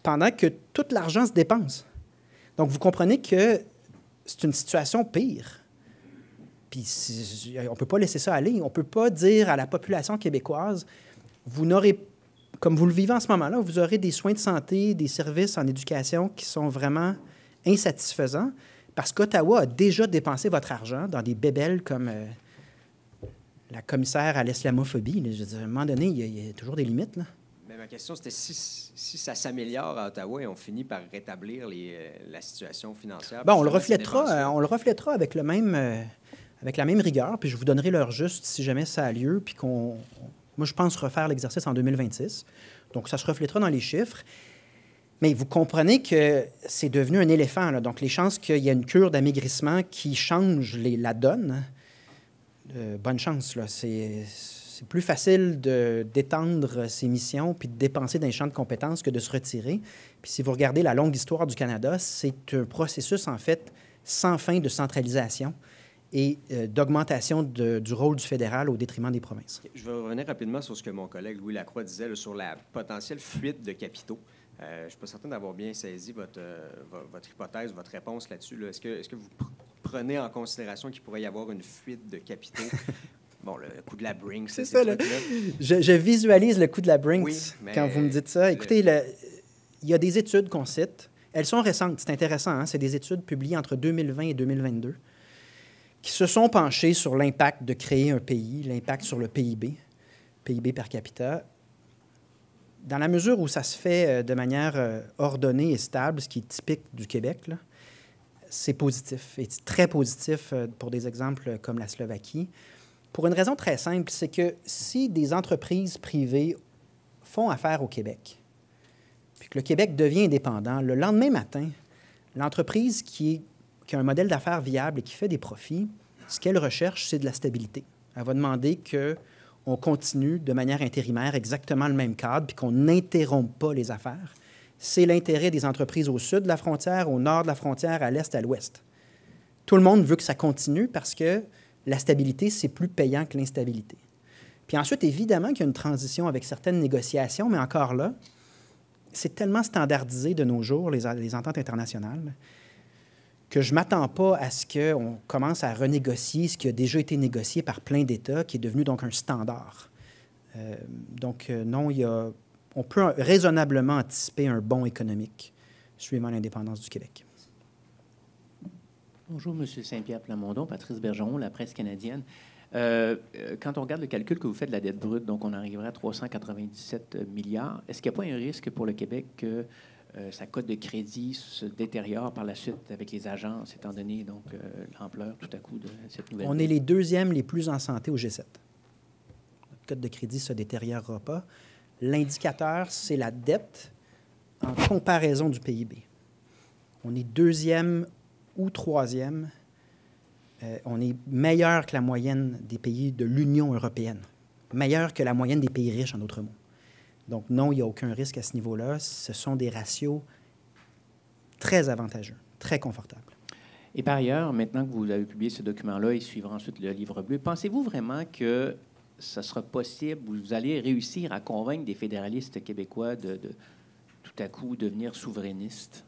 pendant que tout l'argent se dépense. Donc, vous comprenez que c'est une situation pire. Puis, on ne peut pas laisser ça aller. On ne peut pas dire à la population québécoise vous n'aurez comme vous le vivez en ce moment-là, vous aurez des soins de santé, des services en éducation qui sont vraiment insatisfaisants parce qu'Ottawa a déjà dépensé votre argent dans des bébelles comme euh, la commissaire à l'islamophobie. Je veux dire, à un moment donné, il y, a, toujours des limites. Là. Mais ma question, c'était si, ça s'améliore à Ottawa et on finit par rétablir euh, la situation financière. Bon, on le, reflètera, euh, on le avec, le même, avec la même rigueur, puis je vous donnerai l'heure juste si jamais ça a lieu, puis qu'on moi, je pense refaire l'exercice en 2026. Donc, ça se reflètera dans les chiffres. Mais vous comprenez que c'est devenu un éléphant. Donc, les chances qu'il y ait une cure d'amaigrissement qui change la donne, euh, bonne chance. C'est, plus facile d'étendre ses missions puis de dépenser dans les champs de compétences que de se retirer. Puis si vous regardez la longue histoire du Canada, c'est un processus, en fait, sans fin de centralisation et euh, d'augmentation du rôle du fédéral au détriment des provinces. Je vais revenir rapidement sur ce que mon collègue Louis Lacroix disait sur la potentielle fuite de capitaux. Euh, je ne suis pas certain d'avoir bien saisi votre, euh, hypothèse, votre réponse là-dessus. Là. dessus est ce que, vous prenez en considération qu'il pourrait y avoir une fuite de capitaux? bon, le coup de la Brinks, c'est ça. Je, visualise le coup de la Brinks quand vous me dites ça. Écoutez, il y a des études qu'on cite. Elles sont récentes, c'est intéressant. Hein? C'est des études publiées entre 2020 et 2022 qui se sont penchés sur l'impact de créer un pays, l'impact sur le PIB, PIB par capita. Dans la mesure où ça se fait euh, de manière euh, ordonnée et stable, ce qui est typique du Québec, c'est positif, et très positif euh, pour des exemples comme la Slovaquie, pour une raison très simple, c'est que si des entreprises privées font affaire au Québec, puis que le Québec devient indépendant, le lendemain matin, l'entreprise qui est qui a un modèle d'affaires viable et qui fait des profits, ce qu'elle recherche, c'est de la stabilité. Elle va demander qu'on continue de manière intérimaire exactement le même cadre, puis qu'on n'interrompe pas les affaires. C'est l'intérêt des entreprises au sud de la frontière, au nord de la frontière, à l'est, à l'ouest. Tout le monde veut que ça continue parce que la stabilité, c'est plus payant que l'instabilité. Puis ensuite, évidemment qu'il y a une transition avec certaines négociations, mais encore là, c'est tellement standardisé de nos jours, les ententes internationales que je ne m'attends pas à ce qu'on commence à renégocier ce qui a déjà été négocié par plein d'États, qui est devenu donc un standard. Euh, donc, euh, non, il on peut raisonnablement anticiper un bon économique suivant l'indépendance du Québec. Bonjour, M. Saint-Pierre Plamondon, Patrice Bergeron, La Presse canadienne. Euh, quand on regarde le calcul que vous faites de la dette brute, donc on arriverait à 397 milliards, est-ce qu'il n'y a pas un risque pour le Québec que euh, sa cote de crédit se détériore par la suite avec les agences, étant donné donc euh, l'ampleur tout à coup de cette nouvelle. On est les deuxièmes les plus en santé au G7. Notre cote de crédit se détériorera pas. L'indicateur, c'est la dette en comparaison du PIB. On est deuxième ou troisième. Euh, on est meilleur que la moyenne des pays de l'Union européenne, meilleur que la moyenne des pays riches, en d'autres mots. Donc non, il n'y a aucun risque à ce niveau-là. Ce sont des ratios très avantageux, très confortables. Et par ailleurs, maintenant que vous avez publié ce document-là et suivra ensuite le livre bleu, pensez-vous vraiment que ce sera possible, vous allez réussir à convaincre des fédéralistes québécois de, tout à coup devenir souverainistes?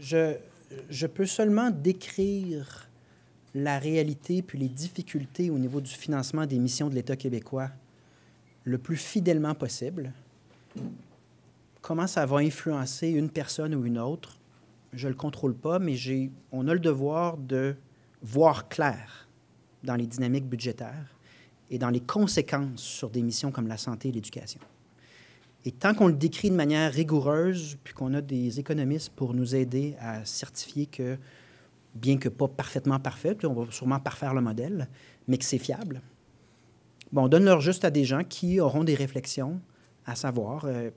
je peux seulement décrire la réalité puis les difficultés au niveau du financement des missions de l'État québécois le plus fidèlement possible. Comment ça va influencer une personne ou une autre, je ne le contrôle pas, mais on a le devoir de voir clair dans les dynamiques budgétaires et dans les conséquences sur des missions comme la santé et l'éducation. Et tant qu'on le décrit de manière rigoureuse, puis qu'on a des économistes pour nous aider à certifier que, bien que pas parfaitement parfait, on va sûrement parfaire le modèle, mais que c'est fiable, Bon, on donne leur juste à des gens qui auront des réflexions, à savoir, euh,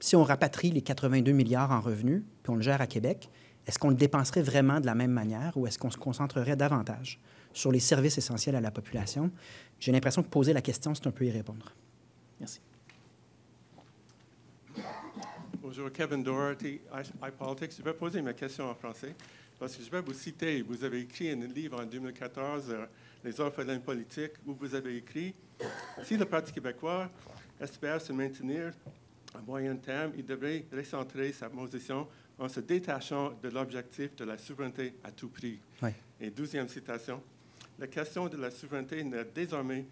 si on rapatrie les 82 milliards en revenus, puis on le gère à Québec, est-ce qu'on le dépenserait vraiment de la même manière ou est-ce qu'on se concentrerait davantage sur les services essentiels à la population? J'ai l'impression que poser la question, c'est un peu y répondre. Merci. Bonjour, Kevin Doherty, iPolitics. Je vais poser ma question en français. Parce que je vais vous citer, vous avez écrit un livre en 2014, euh, Les orphelins politiques, où vous avez écrit Si le Parti québécois espère se maintenir à moyen terme, il devrait recentrer sa position en se détachant de l'objectif de la souveraineté à tout prix. Oui. Et douzième citation La question de la souveraineté n'est désormais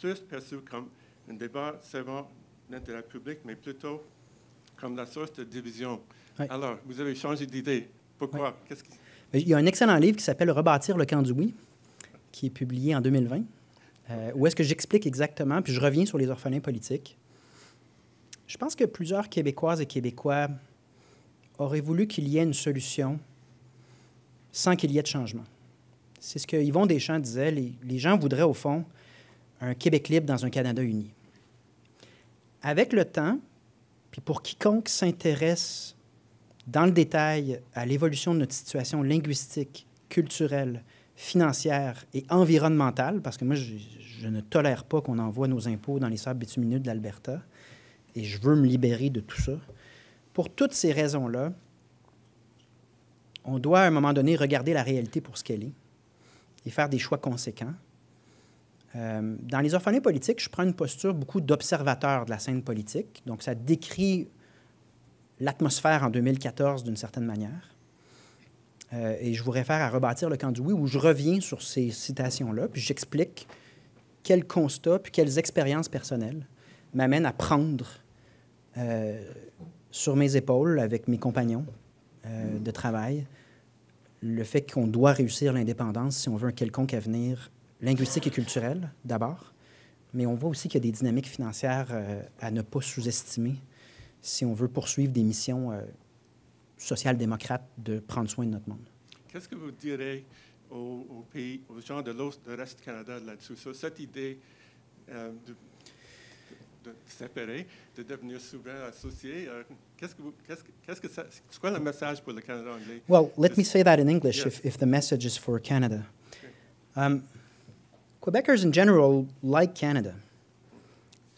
plus perçue comme un débat servant l'intérêt public, mais plutôt comme la source de division. Alors, vous avez changé d'idée. Pourquoi Qu'est-ce qui il y a un excellent livre qui s'appelle Rebâtir le camp du oui, qui est publié en 2020, euh, où est-ce que j'explique exactement, puis je reviens sur les orphelins politiques. Je pense que plusieurs Québécoises et Québécois auraient voulu qu'il y ait une solution sans qu'il y ait de changement. C'est ce que Yvon Deschamps disait, les gens voudraient au fond un Québec libre dans un Canada uni. Avec le temps, puis pour quiconque s'intéresse dans le détail à l'évolution de notre situation linguistique, culturelle, financière et environnementale, parce que moi, je, ne tolère pas qu'on envoie nos impôts dans les sables bitumineux de l'Alberta, et je veux me libérer de tout ça. Pour toutes ces raisons-là, on doit à un moment donné regarder la réalité pour ce qu'elle est et faire des choix conséquents. Euh, dans les orphelins politiques, je prends une posture beaucoup d'observateur de la scène politique. Donc, ça décrit l'atmosphère en 2014 d'une certaine manière. Euh, et je vous réfère à Rebâtir le camp du oui, où je reviens sur ces citations-là, puis j'explique quels constats, puis quelles expériences personnelles m'amènent à prendre euh, sur mes épaules, avec mes compagnons euh, de travail, le fait qu'on doit réussir l'indépendance si on veut un quelconque avenir linguistique et culturel, d'abord. Mais on voit aussi qu'il y a des dynamiques financières à ne pas sous-estimer si on veut poursuivre des missions euh, social-démocrates de prendre soin de notre monde. Qu'est-ce que vous direz aux, pays, aux gens de l'Ouest du reste Canada là-dessus, sur cette idée euh, de, de, de, séparer, de devenir souverain associé? Euh, qu'est-ce que vous, qu'est-ce, qu'est-ce que ça, c'est quoi le message pour le Canada anglais? Well, let me say that in English if, if the message is for Canada. Okay. Um, Quebecers in general like Canada.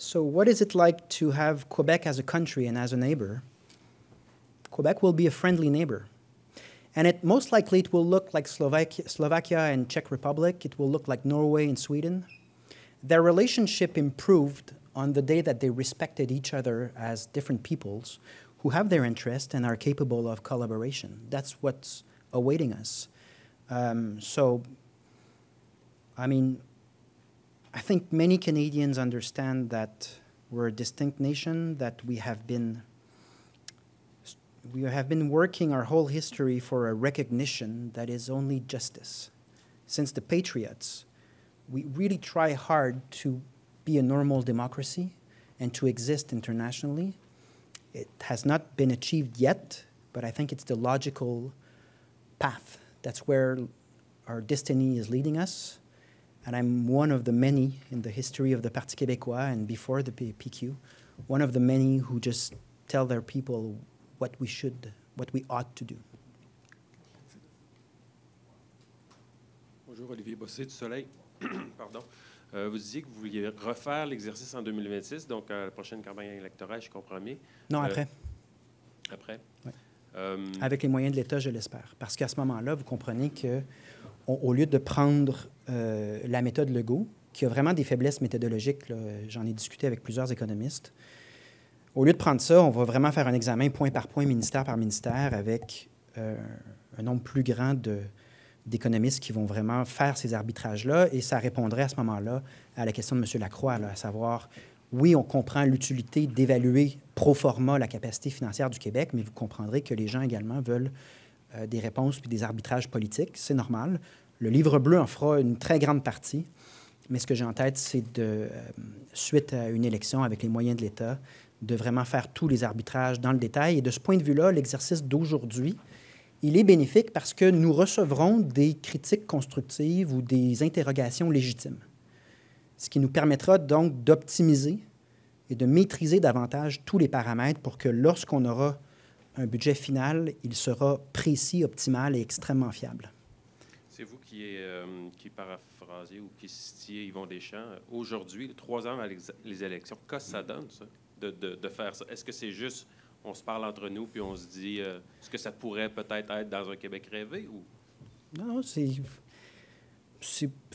So, what is it like to have Quebec as a country and as a neighbor? Quebec will be a friendly neighbor. And it most likely it will look like Slovakia, Slovakia and Czech Republic. It will look like Norway and Sweden. Their relationship improved on the day that they respected each other as different peoples who have their interest and are capable of collaboration. That's what's awaiting us. Um, so, I mean, I think many Canadians understand that we're a distinct nation, that we have been we have been working our whole history for a recognition that is only justice. Since the Patriots, we really try hard to be a normal democracy and to exist internationally. It has not been achieved yet, but I think it's the logical path. That's where our destiny is leading us. and I'm one of the many in the history of the Parti Québécois and before the PQ, one of the many who just tell their people what we should, what we ought to do. Bonjour, Olivier Bossé du Soleil. Pardon. Euh, vous disiez que vous vouliez refaire l'exercice en 2026, donc la prochaine campagne électorale, je comprends bien. Non, euh, après. après? Oui. Euh, Avec les moyens de l'État, je l'espère. Parce qu'à ce moment-là, vous comprenez que au lieu de prendre euh, la méthode Legault, qui a vraiment des faiblesses méthodologiques, j'en ai discuté avec plusieurs économistes, au lieu de prendre ça, on va vraiment faire un examen point par point, ministère par ministère, avec euh, un nombre plus grand d'économistes qui vont vraiment faire ces arbitrages-là. Et ça répondrait à ce moment-là à la question de M. Lacroix, à savoir, oui, on comprend l'utilité d'évaluer pro forma la capacité financière du Québec, mais vous comprendrez que les gens également veulent euh, des réponses puis des arbitrages politiques. C'est normal. Le livre bleu en fera une très grande partie. Mais ce que j'ai en tête, c'est de, euh, suite à une élection avec les moyens de l'État, de vraiment faire tous les arbitrages dans le détail. Et de ce point de vue-là, l'exercice d'aujourd'hui, il est bénéfique parce que nous recevrons des critiques constructives ou des interrogations légitimes, ce qui nous permettra donc d'optimiser et de maîtriser davantage tous les paramètres pour que lorsqu'on aura un budget final, il sera précis, optimal et extrêmement fiable. C'est vous qui, est, euh, qui paraphrasez ou qui citiez Yvon Deschamps. Aujourd'hui, trois ans avant les élections, qu'est-ce que ça donne, ça, de, faire ça? Est-ce que c'est juste on se parle entre nous puis on se dit euh, est-ce que ça pourrait peut-être être dans un Québec rêvé ou Non, c'est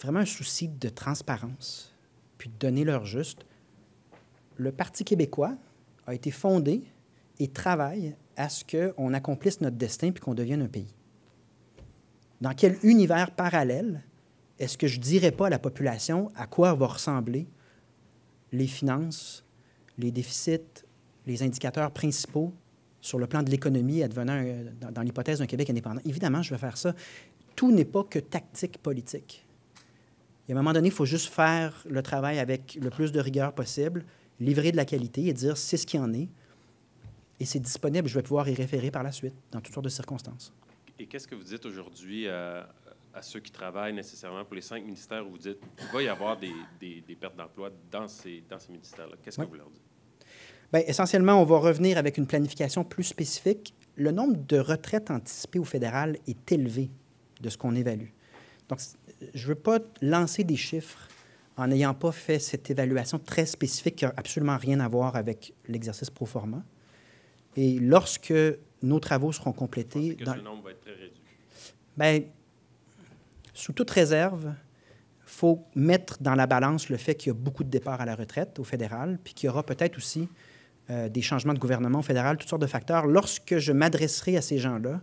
vraiment un souci de transparence puis de donner leur juste. Le Parti québécois a été fondé et travaille à ce qu'on accomplisse notre destin puis qu'on devienne un pays? Dans quel univers parallèle est-ce que je ne dirais pas à la population à quoi vont ressembler les finances, les déficits, les indicateurs principaux sur le plan de l'économie advenant euh, dans, l'hypothèse d'un Québec indépendant? Évidemment, je vais faire ça. Tout n'est pas que tactique politique. À un moment donné, il faut juste faire le travail avec le plus de rigueur possible, livrer de la qualité et dire c'est ce qui en est et c'est disponible. Je vais pouvoir y référer par la suite, dans toutes sortes de circonstances. Et qu'est-ce que vous dites aujourd'hui euh, à, ceux qui travaillent nécessairement pour les cinq ministères où vous dites qu'il va y avoir des, pertes d'emploi dans ces, ministères-là? Qu'est-ce que vous leur dites? Bien, essentiellement, on va revenir avec une planification plus spécifique. Le nombre de retraites anticipées au fédéral est élevé de ce qu'on évalue. Donc, je ne veux pas lancer des chiffres en n'ayant pas fait cette évaluation très spécifique qui n'a absolument rien à voir avec l'exercice pro forma. Et lorsque nos travaux seront complétés... Que dans... ce nombre va très réduit. Ben, sous toute réserve, il faut mettre dans la balance le fait qu'il y a beaucoup de départs à la retraite au fédéral, puis qu'il y aura peut-être aussi euh, des changements de gouvernement au fédéral, toutes sortes de facteurs. Lorsque je m'adresserai à ces gens-là,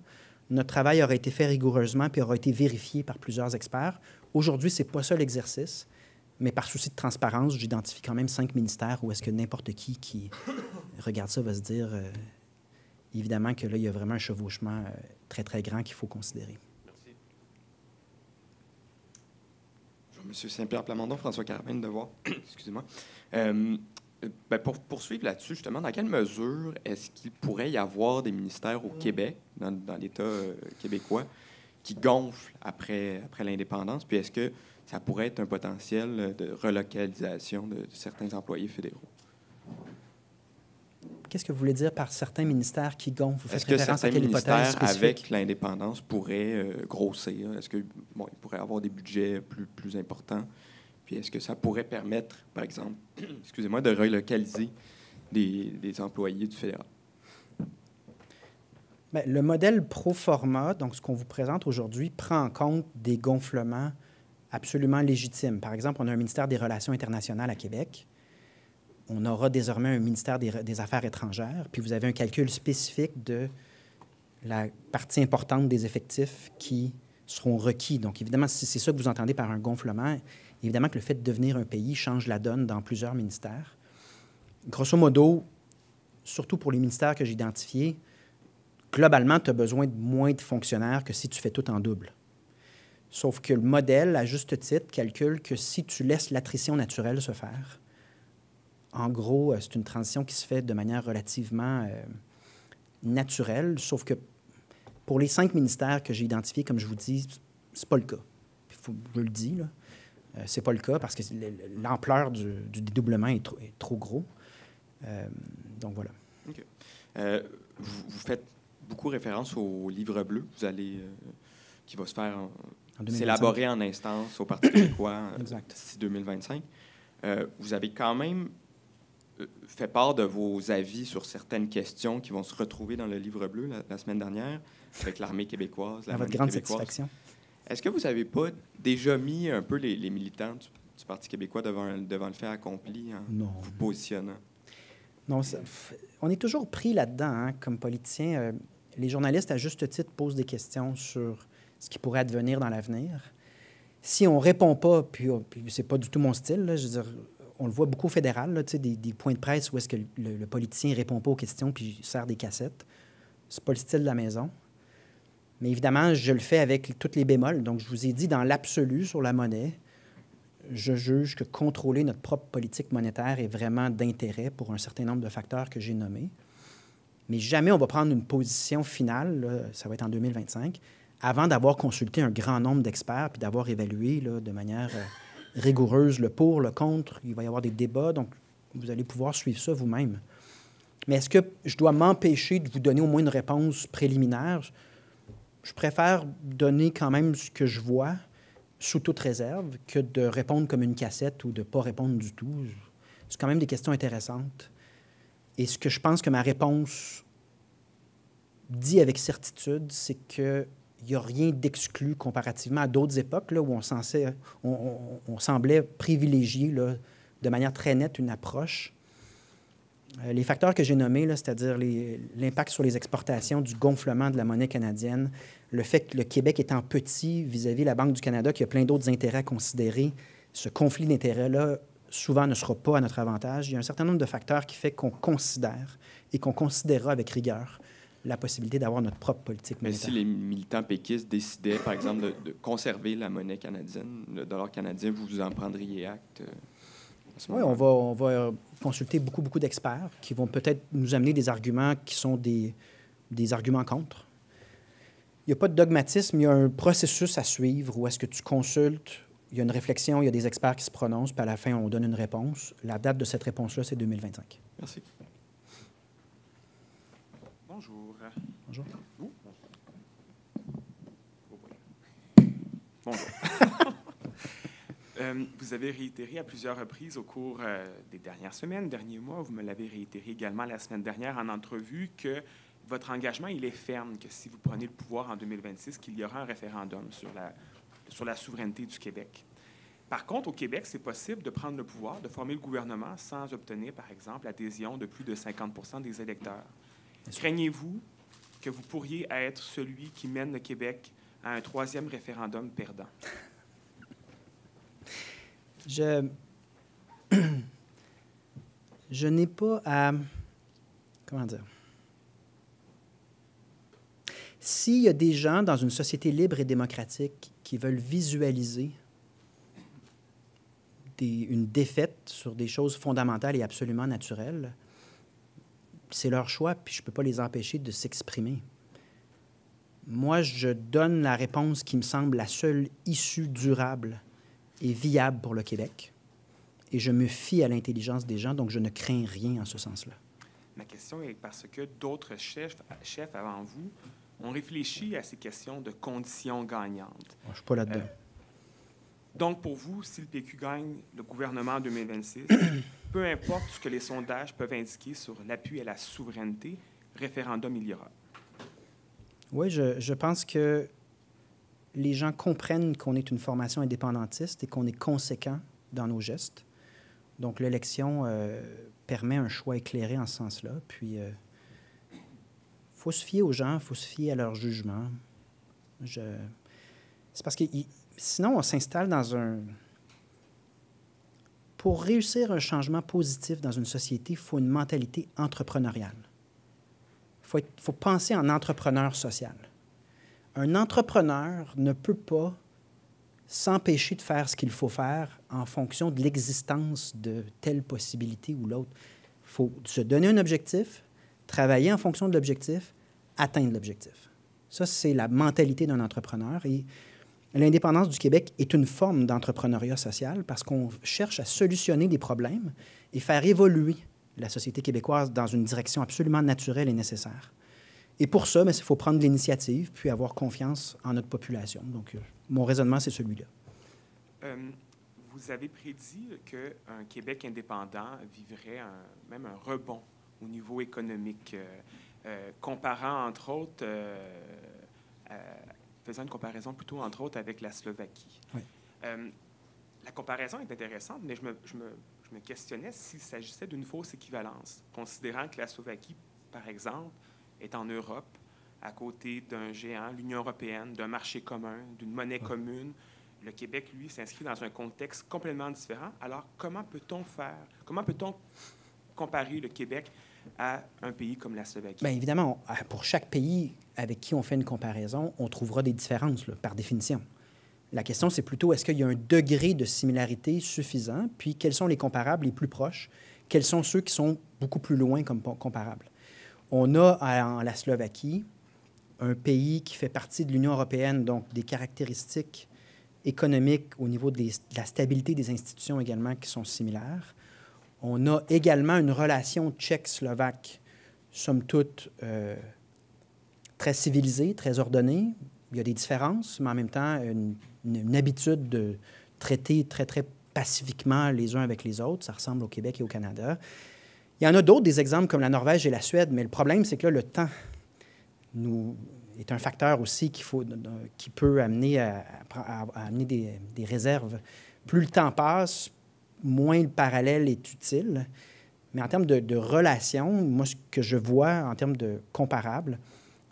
notre travail aura été fait rigoureusement puis aura été vérifié par plusieurs experts. Aujourd'hui, ce n'est pas ça l'exercice, mais par souci de transparence, j'identifie quand même cinq ministères où est-ce que n'importe qui qui regarde ça va se dire euh, évidemment que là, il y a vraiment un chevauchement euh, très, très grand qu'il faut considérer. Merci. Monsieur Saint-Pierre Plamondon, François Carabine, de Excusez-moi. Euh, ben, pour poursuivre là-dessus, justement, dans quelle mesure est-ce qu'il pourrait y avoir des ministères au Québec, dans, l'État euh, québécois, qui gonflent après, l'indépendance? Puis est-ce que ça pourrait être un potentiel de relocalisation de certains employés fédéraux? Qu'est-ce que vous voulez dire par certains ministères qui gonflent? Est-ce que certains ministères, avec l'indépendance, pourraient euh, grossir? Est-ce qu'ils bon, pourraient avoir des budgets plus, plus importants? Puis est-ce que ça pourrait permettre, par exemple, excusez-moi, de relocaliser des, des employés du fédéral? Ben, le modèle pro forma, donc ce qu'on vous présente aujourd'hui, prend en compte des gonflements absolument légitimes. Par exemple, on a un ministère des Relations internationales à Québec on aura désormais un ministère des, Affaires étrangères, puis vous avez un calcul spécifique de la partie importante des effectifs qui seront requis. Donc, évidemment, si c'est ça que vous entendez par un gonflement, évidemment que le fait de devenir un pays change la donne dans plusieurs ministères. Grosso modo, surtout pour les ministères que j'ai identifiés, globalement, tu as besoin de moins de fonctionnaires que si tu fais tout en double. Sauf que le modèle, à juste titre, calcule que si tu laisses l'attrition naturelle se faire, en gros, euh, c'est une transition qui se fait de manière relativement euh, naturelle, sauf que pour les cinq ministères que j'ai identifiés, comme je vous dis, c'est pas le cas. je le dis, là. Euh, c'est pas le cas parce que l'ampleur du, dédoublement est, trop, est trop gros. donc voilà. vous, faites beaucoup référence au livre bleu. Vous allez qui va se faire s'élaborer en, instance au Parti québécois d'ici 2025. vous avez quand même euh, fait part de vos avis sur certaines questions qui vont se retrouver dans le livre bleu la, semaine dernière avec l'armée québécoise. La à votre grande satisfaction. Est-ce que vous n'avez pas déjà mis un peu les, militants du, Parti québécois devant, devant le fait accompli en vous positionnant? Non, on est toujours pris là-dedans hein, comme politiciens. Euh, les journalistes, à juste titre, posent des questions sur ce qui pourrait advenir dans l'avenir. Si on répond pas, puis, puis c'est pas du tout mon style, là, je veux dire, on le voit beaucoup fédéral, là, des, des points de presse où est-ce que le, politicien ne répond pas aux questions puis sert des cassettes. C'est pas le style de la maison. Mais évidemment, je le fais avec toutes les bémols. Donc, je vous ai dit, dans l'absolu sur la monnaie, je juge que contrôler notre propre politique monétaire est vraiment d'intérêt pour un certain nombre de facteurs que j'ai nommés. Mais jamais on va prendre une position finale, ça va être en 2025, avant d'avoir consulté un grand nombre d'experts puis d'avoir évalué de manière... Euh, rigoureuse, le pour, le contre, il va y avoir des débats, donc vous allez pouvoir suivre ça vous-même. Mais est-ce que je dois m'empêcher de vous donner au moins une réponse préliminaire? Je préfère donner quand même ce que je vois sous toute réserve que de répondre comme une cassette ou de ne pas répondre du tout. C'est quand même des questions intéressantes. Et ce que je pense que ma réponse dit avec certitude, c'est que il n'y a rien d'exclu comparativement à d'autres époques là, où on, on, semblait privilégier de manière très nette une approche. Euh, les facteurs que j'ai nommés, c'est-à-dire l'impact sur les exportations du gonflement de la monnaie canadienne, le fait que le Québec étant petit vis-à-vis -vis la Banque du Canada, qui a plein d'autres intérêts à considérer, ce conflit d'intérêts-là souvent ne sera pas à notre avantage. Il y a un certain nombre de facteurs qui fait qu'on considère et qu'on considérera avec rigueur la possibilité d'avoir notre propre politique monétaire. Mais si les militants péquistes décidaient, par exemple, de, conserver la monnaie canadienne, le dollar canadien, vous vous en prendriez acte? Euh, oui, on va, on va euh, consulter beaucoup, beaucoup d'experts qui vont peut-être nous amener des arguments qui sont des, des arguments contre. Il n'y a pas de dogmatisme, il y a un processus à suivre où est-ce que tu consultes, il y a une réflexion, il y a des experts qui se prononcent, puis à la fin, on donne une réponse. La date de cette réponse-là, c'est 2025. Merci. Bonjour. Bonjour. Vous Bonjour. Euh, vous avez réitéré à plusieurs reprises au cours euh, des dernières semaines, derniers mois, vous me l'avez réitéré également la semaine dernière en entrevue, que votre engagement, il est ferme, que si vous prenez le pouvoir en 2026, qu'il y aura un référendum sur la, sur la souveraineté du Québec. Par contre, au Québec, c'est possible de prendre le pouvoir, de former le gouvernement sans obtenir, par exemple, l'adhésion de plus de 50 des électeurs. Craignez-vous que vous pourriez être celui qui mène le Québec à un troisième référendum perdant? Je, n'ai pas à... Comment dire? S'il y a des gens dans une société libre et démocratique qui veulent visualiser une défaite sur des choses fondamentales et absolument naturelles, c'est leur choix, puis je ne peux pas les empêcher de s'exprimer. Moi, je donne la réponse qui me semble la seule issue durable et viable pour le Québec. Et je me fie à l'intelligence des gens, donc je ne crains rien en ce sens-là. Ma question est parce que d'autres chefs, chefs avant vous ont réfléchi à ces questions de conditions gagnantes. je ne suis pas là-dedans. Euh, donc, pour vous, si le PQ gagne le gouvernement en 2026, peu importe ce que les sondages peuvent indiquer sur l'appui à la souveraineté, référendum il y aura. Oui, je, je pense que les gens comprennent qu'on est une formation indépendantiste et qu'on est conséquent dans nos gestes. Donc l'élection euh, permet un choix éclairé en ce sens-là. Puis, il euh, faut se fier aux gens, il faut se fier à leur jugement. Je... C'est parce que sinon, on s'installe dans un, pour réussir un changement positif dans une société, il faut une mentalité entrepreneuriale. Il faut, penser en entrepreneur social. Un entrepreneur ne peut pas s'empêcher de faire ce qu'il faut faire en fonction de l'existence de telle possibilité ou l'autre. Il faut se donner un objectif, travailler en fonction de l'objectif, atteindre l'objectif. Ça, c'est la mentalité d'un entrepreneur. Et L'indépendance du Québec est une forme d'entrepreneuriat social parce qu'on cherche à solutionner des problèmes et faire évoluer la société québécoise dans une direction absolument naturelle et nécessaire. Et pour ça, il faut prendre l'initiative puis avoir confiance en notre population. Donc, euh, mon raisonnement, c'est celui-là. Euh, vous avez prédit qu'un Québec indépendant vivrait même un rebond au niveau économique, euh, comparant entre autres faisant une comparaison plutôt, entre autres, avec la Slovaquie. Euh, la comparaison est intéressante, mais je me, questionnais s'il s'agissait d'une fausse équivalence, considérant que la Slovaquie, par exemple, est en Europe, à côté d'un géant, l'Union européenne, d'un marché commun, d'une monnaie commune. Le Québec, lui, s'inscrit dans un contexte complètement différent. Alors, comment peut-on faire, comment peut-on comparer le Québec à un pays comme la Slovaquie? Bien évidemment, pour chaque pays, avec qui on fait une comparaison, on trouvera des différences, par définition. La question, c'est plutôt est-ce qu'il y a un degré de similarité suffisant, puis quels sont les comparables les plus proches, quels sont ceux qui sont beaucoup plus loin comme comparables. On a en la Slovaquie un pays qui fait partie de l'Union européenne, donc des caractéristiques économiques au niveau de la stabilité des institutions également qui sont similaires. On a également une relation tchèque-slovaque, somme toute, euh, très civilisé, très ordonné. Il y a des différences, mais en même temps, une, habitude de traiter très, très pacifiquement les uns avec les autres. Ça ressemble au Québec et au Canada. Il y en a d'autres, des exemples comme la Norvège et la Suède, mais le problème, c'est que là, le temps est un facteur aussi qu'il faut, qui peut amener, à, amener des, réserves. Plus le temps passe, moins le parallèle est utile. Mais en termes de, de relations, moi, ce que je vois en termes de comparables,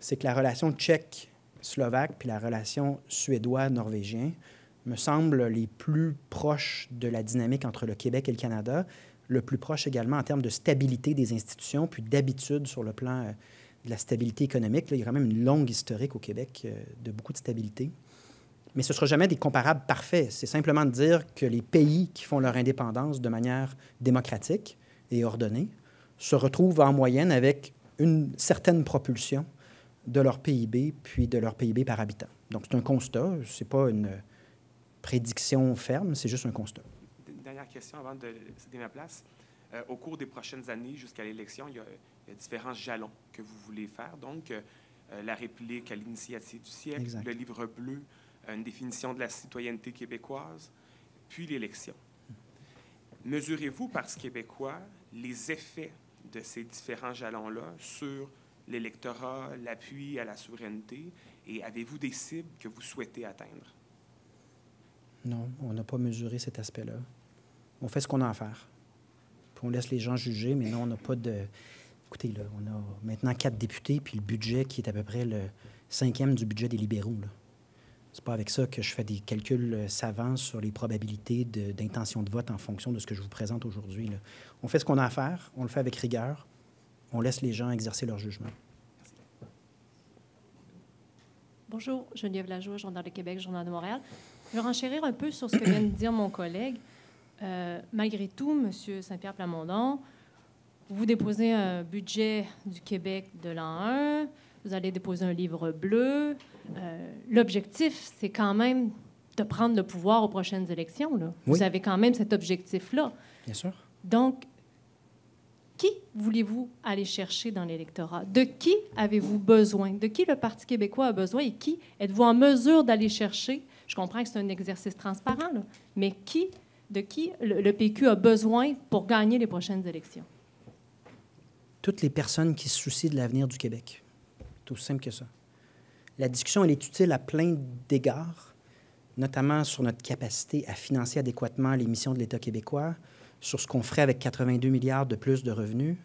c'est que la relation tchèque-slovaque puis la relation suédoise-norvégienne me semblent les plus proches de la dynamique entre le Québec et le Canada, le plus proche également en termes de stabilité des institutions, puis d'habitude sur le plan euh, de la stabilité économique. il y a quand même une longue historique au Québec euh, de beaucoup de stabilité. Mais ce ne sera jamais des comparables parfaits. C'est simplement de dire que les pays qui font leur indépendance de manière démocratique et ordonnée se retrouvent en moyenne avec une certaine propulsion de leur PIB, puis de leur PIB par habitant. Donc, c'est un constat, ce n'est pas une prédiction ferme, c'est juste un constat. Dernière question avant de céder ma place. Euh, au cours des prochaines années, jusqu'à l'élection, il, y a différents jalons que vous voulez faire. Donc, euh, euh, la réplique à l'initiative du siècle, le livre bleu, une définition de la citoyenneté québécoise, puis l'élection. Mesurez-vous, par ce québécois, les effets de ces différents jalons-là sur l'électorat, l'appui à la souveraineté? Et avez-vous des cibles que vous souhaitez atteindre? Non, on n'a pas mesuré cet aspect-là. On fait ce qu'on a à faire. Puis on laisse les gens juger, mais non, on n'a pas de... Écoutez, là, on a maintenant quatre députés, puis le budget qui est à peu près le cinquième du budget des libéraux. C'est pas avec ça que je fais des calculs euh, savants sur les probabilités d'intention de, vote en fonction de ce que je vous présente aujourd'hui. On fait ce qu'on a à faire, on le fait avec rigueur, on laisse les gens exercer leur jugement. Bonjour, Geneviève Lajoie, Journal de Québec, Journal de Montréal. Je vais renchérir un peu sur ce que vient de dire mon collègue. Euh, malgré tout, M. Saint-Pierre Plamondon, vous déposez un budget du Québec de l'an 1, vous allez déposer un livre bleu. Euh, l'objectif, c'est quand même de prendre le pouvoir aux prochaines élections. Vous avez quand même cet objectif-là. Bien sûr. Donc, qui voulez-vous aller chercher dans l'électorat? De qui avez-vous besoin? De qui le Parti québécois a besoin et qui êtes-vous en mesure d'aller chercher? Je comprends que c'est un exercice transparent, mais qui, de qui le, PQ a besoin pour gagner les prochaines élections? Toutes les personnes qui se soucient de l'avenir du Québec. C'est aussi simple que ça. La discussion, est utile à plein d'égards, notamment sur notre capacité à financer adéquatement les missions de l'État québécois, sur ce qu'on ferait avec 82 milliards de plus de revenus,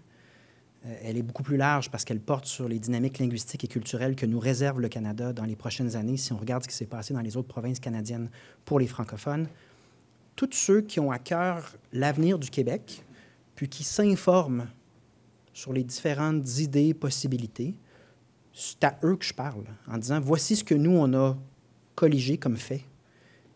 euh, elle est beaucoup plus large parce qu'elle porte sur les dynamiques linguistiques et culturelles que nous réserve le Canada dans les prochaines années si on regarde ce qui s'est passé dans les autres provinces canadiennes pour les francophones. Tous ceux qui ont à cœur l'avenir du Québec, puis qui s'informent sur les différentes idées, possibilités, c'est à eux que je parle, en disant voici ce que nous, on a colligé comme fait,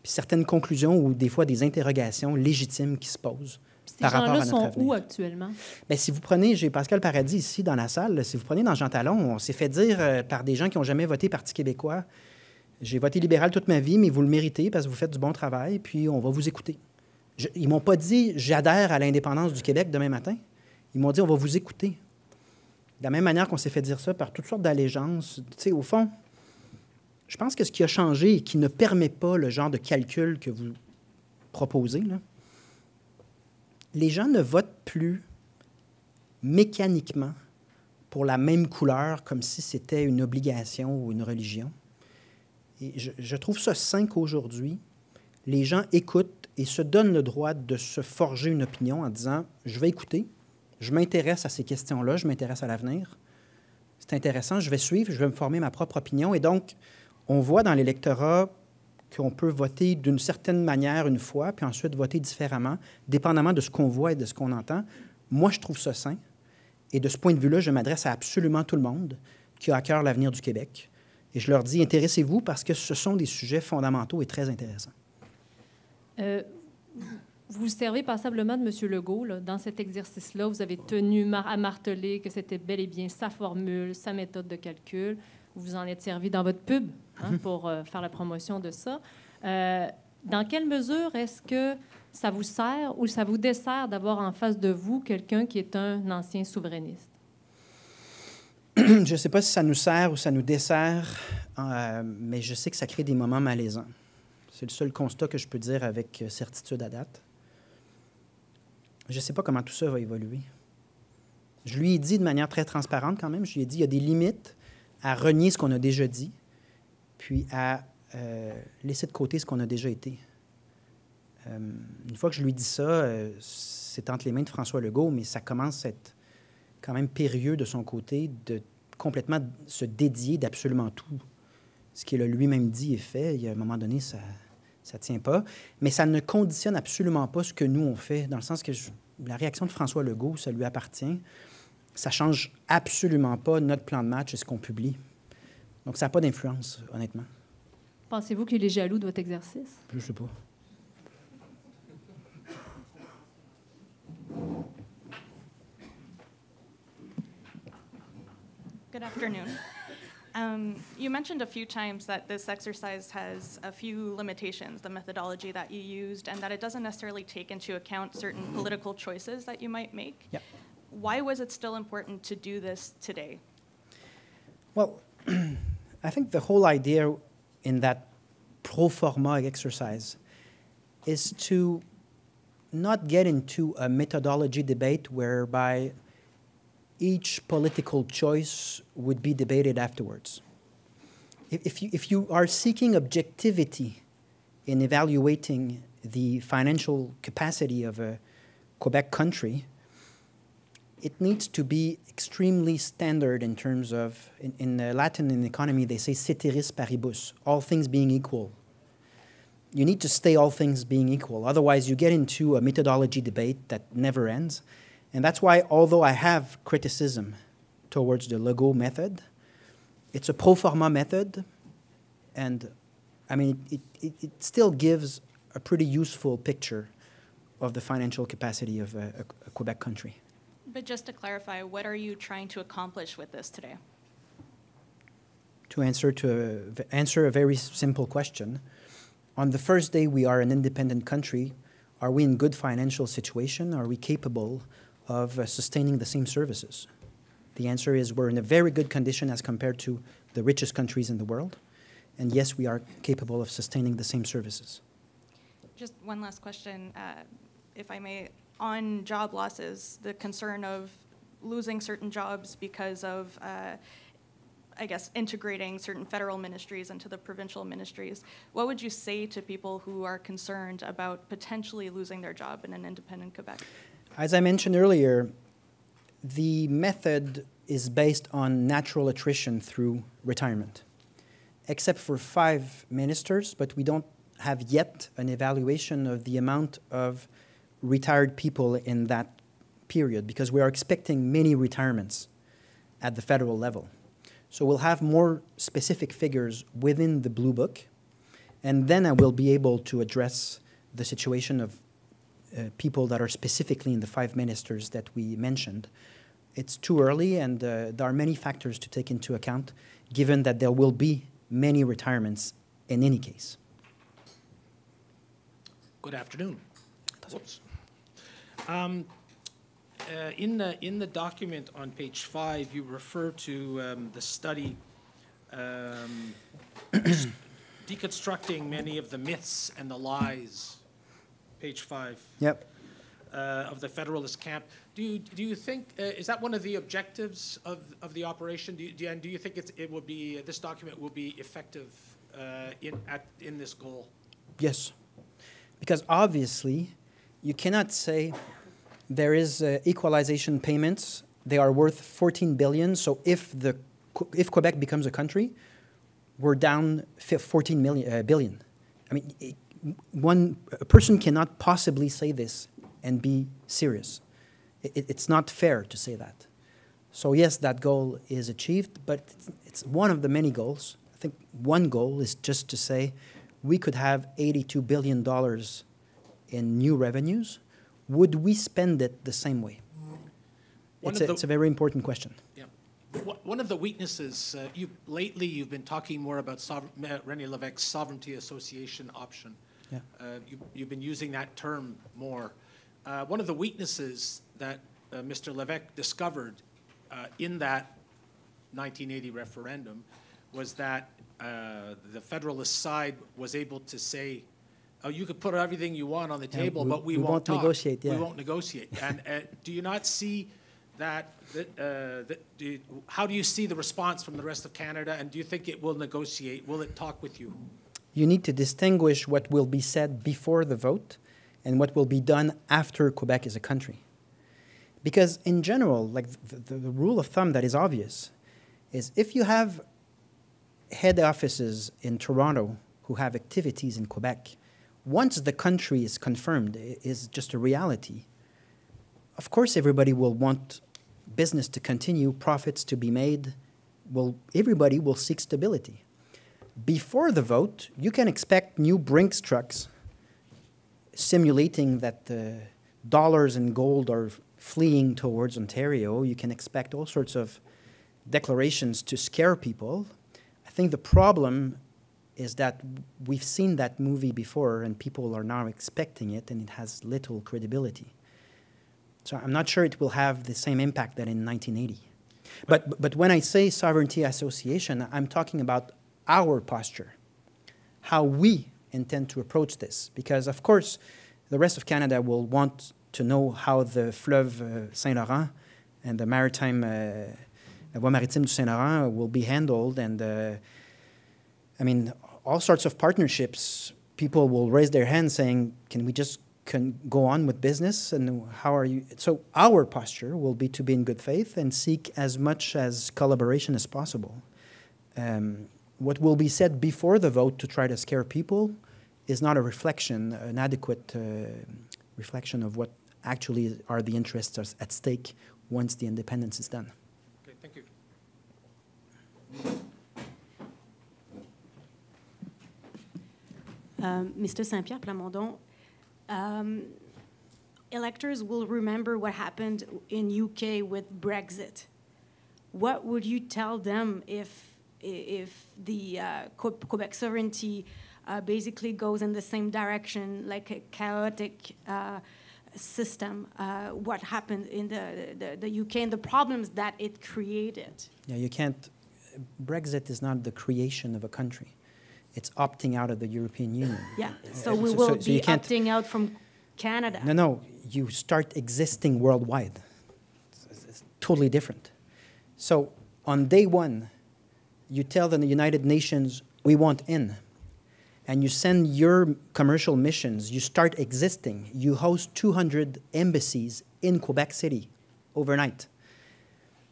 puis certaines conclusions ou des fois des interrogations légitimes qui se posent ces par là sont où actuellement? Bien, si vous prenez, j'ai Pascal Paradis ici dans la salle, si vous prenez dans Jean Talon, on s'est fait dire euh, par des gens qui n'ont jamais voté Parti québécois, j'ai voté libéral toute ma vie, mais vous le méritez parce que vous faites du bon travail, puis on va vous écouter. Ils ils m'ont pas dit j'adhère à l'indépendance du Québec demain matin. Ils m'ont dit on va vous écouter. De la même manière qu'on s'est fait dire ça par toutes sortes d'allégeances, tu sais, au fond, je pense que ce qui a changé et qui ne permet pas le genre de calcul que vous proposez, là, les gens ne votent plus mécaniquement pour la même couleur comme si c'était une obligation ou une religion. Et je, je trouve ça sain qu'aujourd'hui, les gens écoutent et se donnent le droit de se forger une opinion en disant, je vais écouter, je m'intéresse à ces questions-là, je m'intéresse à l'avenir, c'est intéressant, je vais suivre, je vais me former ma propre opinion. Et donc, on voit dans l'électorat qu'on peut voter d'une certaine manière une fois, puis ensuite voter différemment, dépendamment de ce qu'on voit et de ce qu'on entend. Moi, je trouve ça sain. Et de ce point de vue-là, je m'adresse à absolument tout le monde qui a à cœur l'avenir du Québec. Et je leur dis, intéressez-vous parce que ce sont des sujets fondamentaux et très intéressants. Vous euh, vous servez passablement de M. Legault dans cet exercice-là. Vous avez tenu à marteler que c'était bel et bien sa formule, sa méthode de calcul. Vous vous en êtes servi dans votre pub Hein, mhm. pour euh, faire la promotion de ça. Euh, dans quelle mesure est-ce que ça vous sert ou ça vous dessert d'avoir en face de vous quelqu'un qui est un ancien souverainiste? Je ne sais pas si ça nous sert ou ça nous dessert, euh, mais je sais que ça crée des moments malaisants. C'est le seul constat que je peux dire avec certitude à date. Je ne sais pas comment tout ça va évoluer. Je lui ai dit de manière très transparente quand même, je lui ai dit, il y a des limites à renier ce qu'on a déjà dit puis à euh, laisser de côté ce qu'on a déjà été. Euh, une fois que je lui dis ça, euh, c'est entre les mains de François Legault, mais ça commence à être quand même périlleux de son côté de complètement se dédier d'absolument tout. Ce qu'il a lui-même dit et fait, il y a un moment donné, ça ne tient pas. Mais ça ne conditionne absolument pas ce que nous, on fait, dans le sens que la réaction de François Legault, ça lui appartient. Ça change absolument pas notre plan de match et ce qu'on publie. Donc ça n'a pas d'influence, honnêtement. Pensez-vous qu'il est jaloux de votre exercice? Je ne sais pas. Good afternoon. Um, you mentioned a few times that this exercise has a few limitations, the methodology that you used, and that it doesn't necessarily take into account certain political choices that you might make. Yeah. Why was it still important to do this today? Well, I think the whole idea in that pro forma exercise is to not get into a methodology debate whereby each political choice would be debated afterwards. If you, if you are seeking objectivity in evaluating the financial capacity of a Quebec country, it needs to be extremely standard in terms of, in, in Latin in economy, they say ceteris paribus, all things being equal. You need to stay all things being equal. Otherwise, you get into a methodology debate that never ends. And that's why, although I have criticism towards the Legault method, it's a pro forma method. And I mean, it, it, it still gives a pretty useful picture of the financial capacity of a, a, a Quebec country. But just to clarify, what are you trying to accomplish with this today? To answer to a, answer a very simple question, on the first day we are an independent country, are we in good financial situation? Are we capable of uh, sustaining the same services? The answer is we're in a very good condition as compared to the richest countries in the world. And yes, we are capable of sustaining the same services. Just one last question, uh, if I may on job losses, the concern of losing certain jobs because of, uh, I guess, integrating certain federal ministries into the provincial ministries. What would you say to people who are concerned about potentially losing their job in an independent Quebec? As I mentioned earlier, the method is based on natural attrition through retirement, except for five ministers, but we don't have yet an evaluation of the amount of retired people in that period because we are expecting many retirements at the federal level. So we'll have more specific figures within the Blue Book, and then I will be able to address the situation of uh, people that are specifically in the five ministers that we mentioned. It's too early, and uh, there are many factors to take into account, given that there will be many retirements in any case. Good afternoon. Um, uh, in the in the document on page five, you refer to um, the study um, deconstructing many of the myths and the lies. Page five. Yep. Uh, of the Federalist camp. Do you, do you think uh, is that one of the objectives of, of the operation? Do you, do, and do you think it will be this document will be effective uh, in at, in this goal? Yes, because obviously you cannot say there is uh, equalization payments. They are worth 14 billion. So if the if Quebec becomes a country, we're down 14 million, uh, billion. I mean, one a person cannot possibly say this and be serious. It, it's not fair to say that. So yes, that goal is achieved, but it's one of the many goals. I think one goal is just to say we could have 82 billion dollars in new revenues, would we spend it the same way? It's a, the, it's a, very important question. Yeah. One of the weaknesses, uh, you, lately you've been talking more about sover- uh, René Levesque's sovereignty association option. Yeah. Uh, you, have been using that term more. Uh, one of the weaknesses that uh, Mr. Levesque discovered uh, in that 1980 referendum was that the Federalist side was able to say oh, you could put everything you want on the table, we, but we, we won't, won't negotiate. Yeah. We won't negotiate. and uh, do you not see that? that, uh, that do you, how do you see the response from the rest of Canada? And do you think it will negotiate? Will it talk with you? You need to distinguish what will be said before the vote and what will be done after Quebec is a country. Because in general, like the, the, the rule of thumb that is obvious is if you have head offices in Toronto who have activities in Quebec, once the country is confirmed, is just a reality, of course everybody will want business to continue, profits to be made. Will everybody will seek stability. Before the vote, you can expect new Brinks trucks simulating that the dollars and gold are fleeing towards Ontario. You can expect all sorts of declarations to scare people. I think the problem is that we've seen that movie before and people are now expecting it and it has little credibility. So I'm not sure it will have the same impact that in 1980. But, but when I say sovereignty association, I'm talking about our posture, how we intend to approach this. Because, of course, the rest of Canada will want to know how the Fleuve uh, Saint Laurent and the maritime, uh, Voie Maritime du Saint Laurent will be handled and uh, I mean, all sorts of partnerships, people will raise their hand saying, can we just can go on with business and how are you so our posture will be to be in good faith and seek as much as collaboration as possible um, what will be said before the vote to try to scare people is not a reflection an adequate uh, reflection of what actually are the interests at stake once the independence is done okay thank you Mr. Um, Saint Pierre Plamondon, um, electors will remember what happened in UK with Brexit. What would you tell them if if the uh, Quebec sovereignty uh, basically goes in the same direction, like a chaotic uh, system, uh, what happened in the, the, the UK and the problems that it created? Yeah, you can't. Brexit is not the creation of a country it's opting out of the European Union. Yeah, uh, so uh, we will so, so be opting out from Canada. No, no, you start existing worldwide. It's, it's totally different. So on day one, you tell the United Nations, we want in. And you send your commercial missions, you start existing. You host 200 embassies in Quebec City overnight.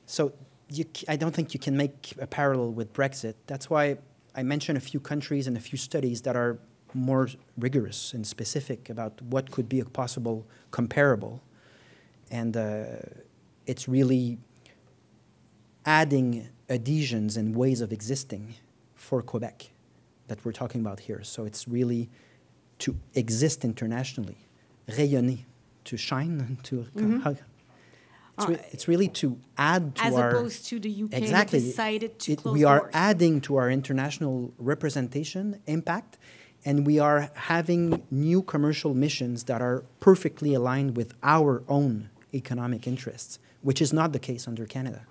So you, I don't think you can make a parallel with Brexit. That's why I mentioned a few countries and a few studies that are more rigorous and specific about what could be a possible comparable. And uh, it's really adding adhesions and ways of existing for Quebec that we're talking about here. So it's really to exist internationally, rayonner, to shine, to mm -hmm. It's, re it's really to add to as our, opposed to the UK exactly, decided to it, We are doors. adding to our international representation impact, and we are having new commercial missions that are perfectly aligned with our own economic interests, which is not the case under Canada.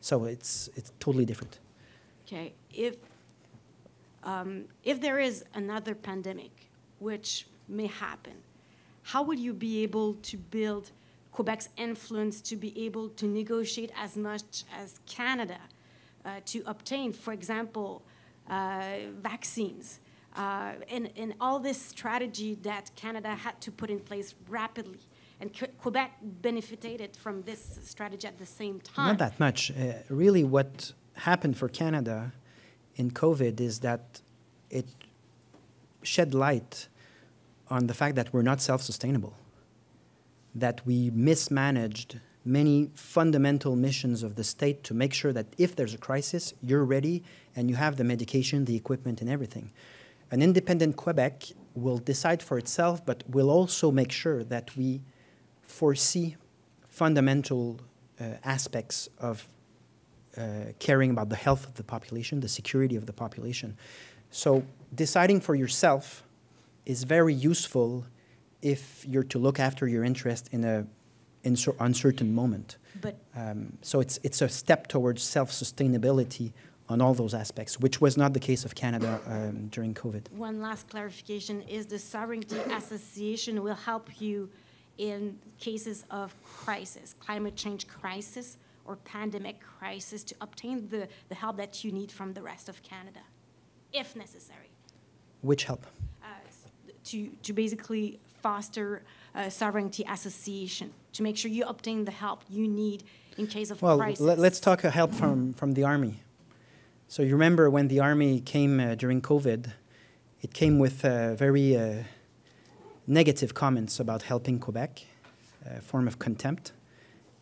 So it's it's totally different. Okay, if um, if there is another pandemic, which may happen, how would you be able to build Quebec's influence to be able to negotiate as much as Canada uh, to obtain, for example, uh, vaccines. Uh, and, and all this strategy that Canada had to put in place rapidly. And Quebec benefited from this strategy at the same time. Not that much. Uh, really, what happened for Canada in COVID is that it shed light on the fact that we're not self sustainable that we mismanaged many fundamental missions of the state to make sure that if there's a crisis, you're ready and you have the medication, the equipment, and everything. An independent Quebec will decide for itself, but will also make sure that we foresee fundamental uh, aspects of uh, caring about the health of the population, the security of the population. So deciding for yourself is very useful if you're to look after your interest in a in uncertain moment. But um, so it's it's a step towards self-sustainability on all those aspects, which was not the case of Canada um, during COVID. One last clarification is the sovereignty association will help you in cases of crisis, climate change crisis or pandemic crisis to obtain the, the help that you need from the rest of Canada, if necessary. Which help? Uh, to, to basically foster uh, sovereignty association to make sure you obtain the help you need in case of well, crisis. Well, let's talk help from, from the army. So you remember when the army came uh, during COVID, it came with uh, very uh, negative comments about helping Quebec, a form of contempt.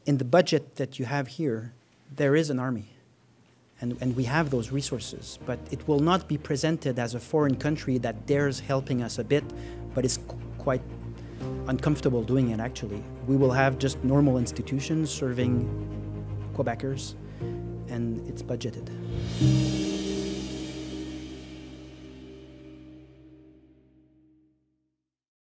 In the budget that you have here, there is an army. And, and, we have those resources. But it will not be presented as a foreign country that dares helping us a bit, but is quite uncomfortable doing it actually. We will have just normal institutions serving Quebecers and it's budgeted.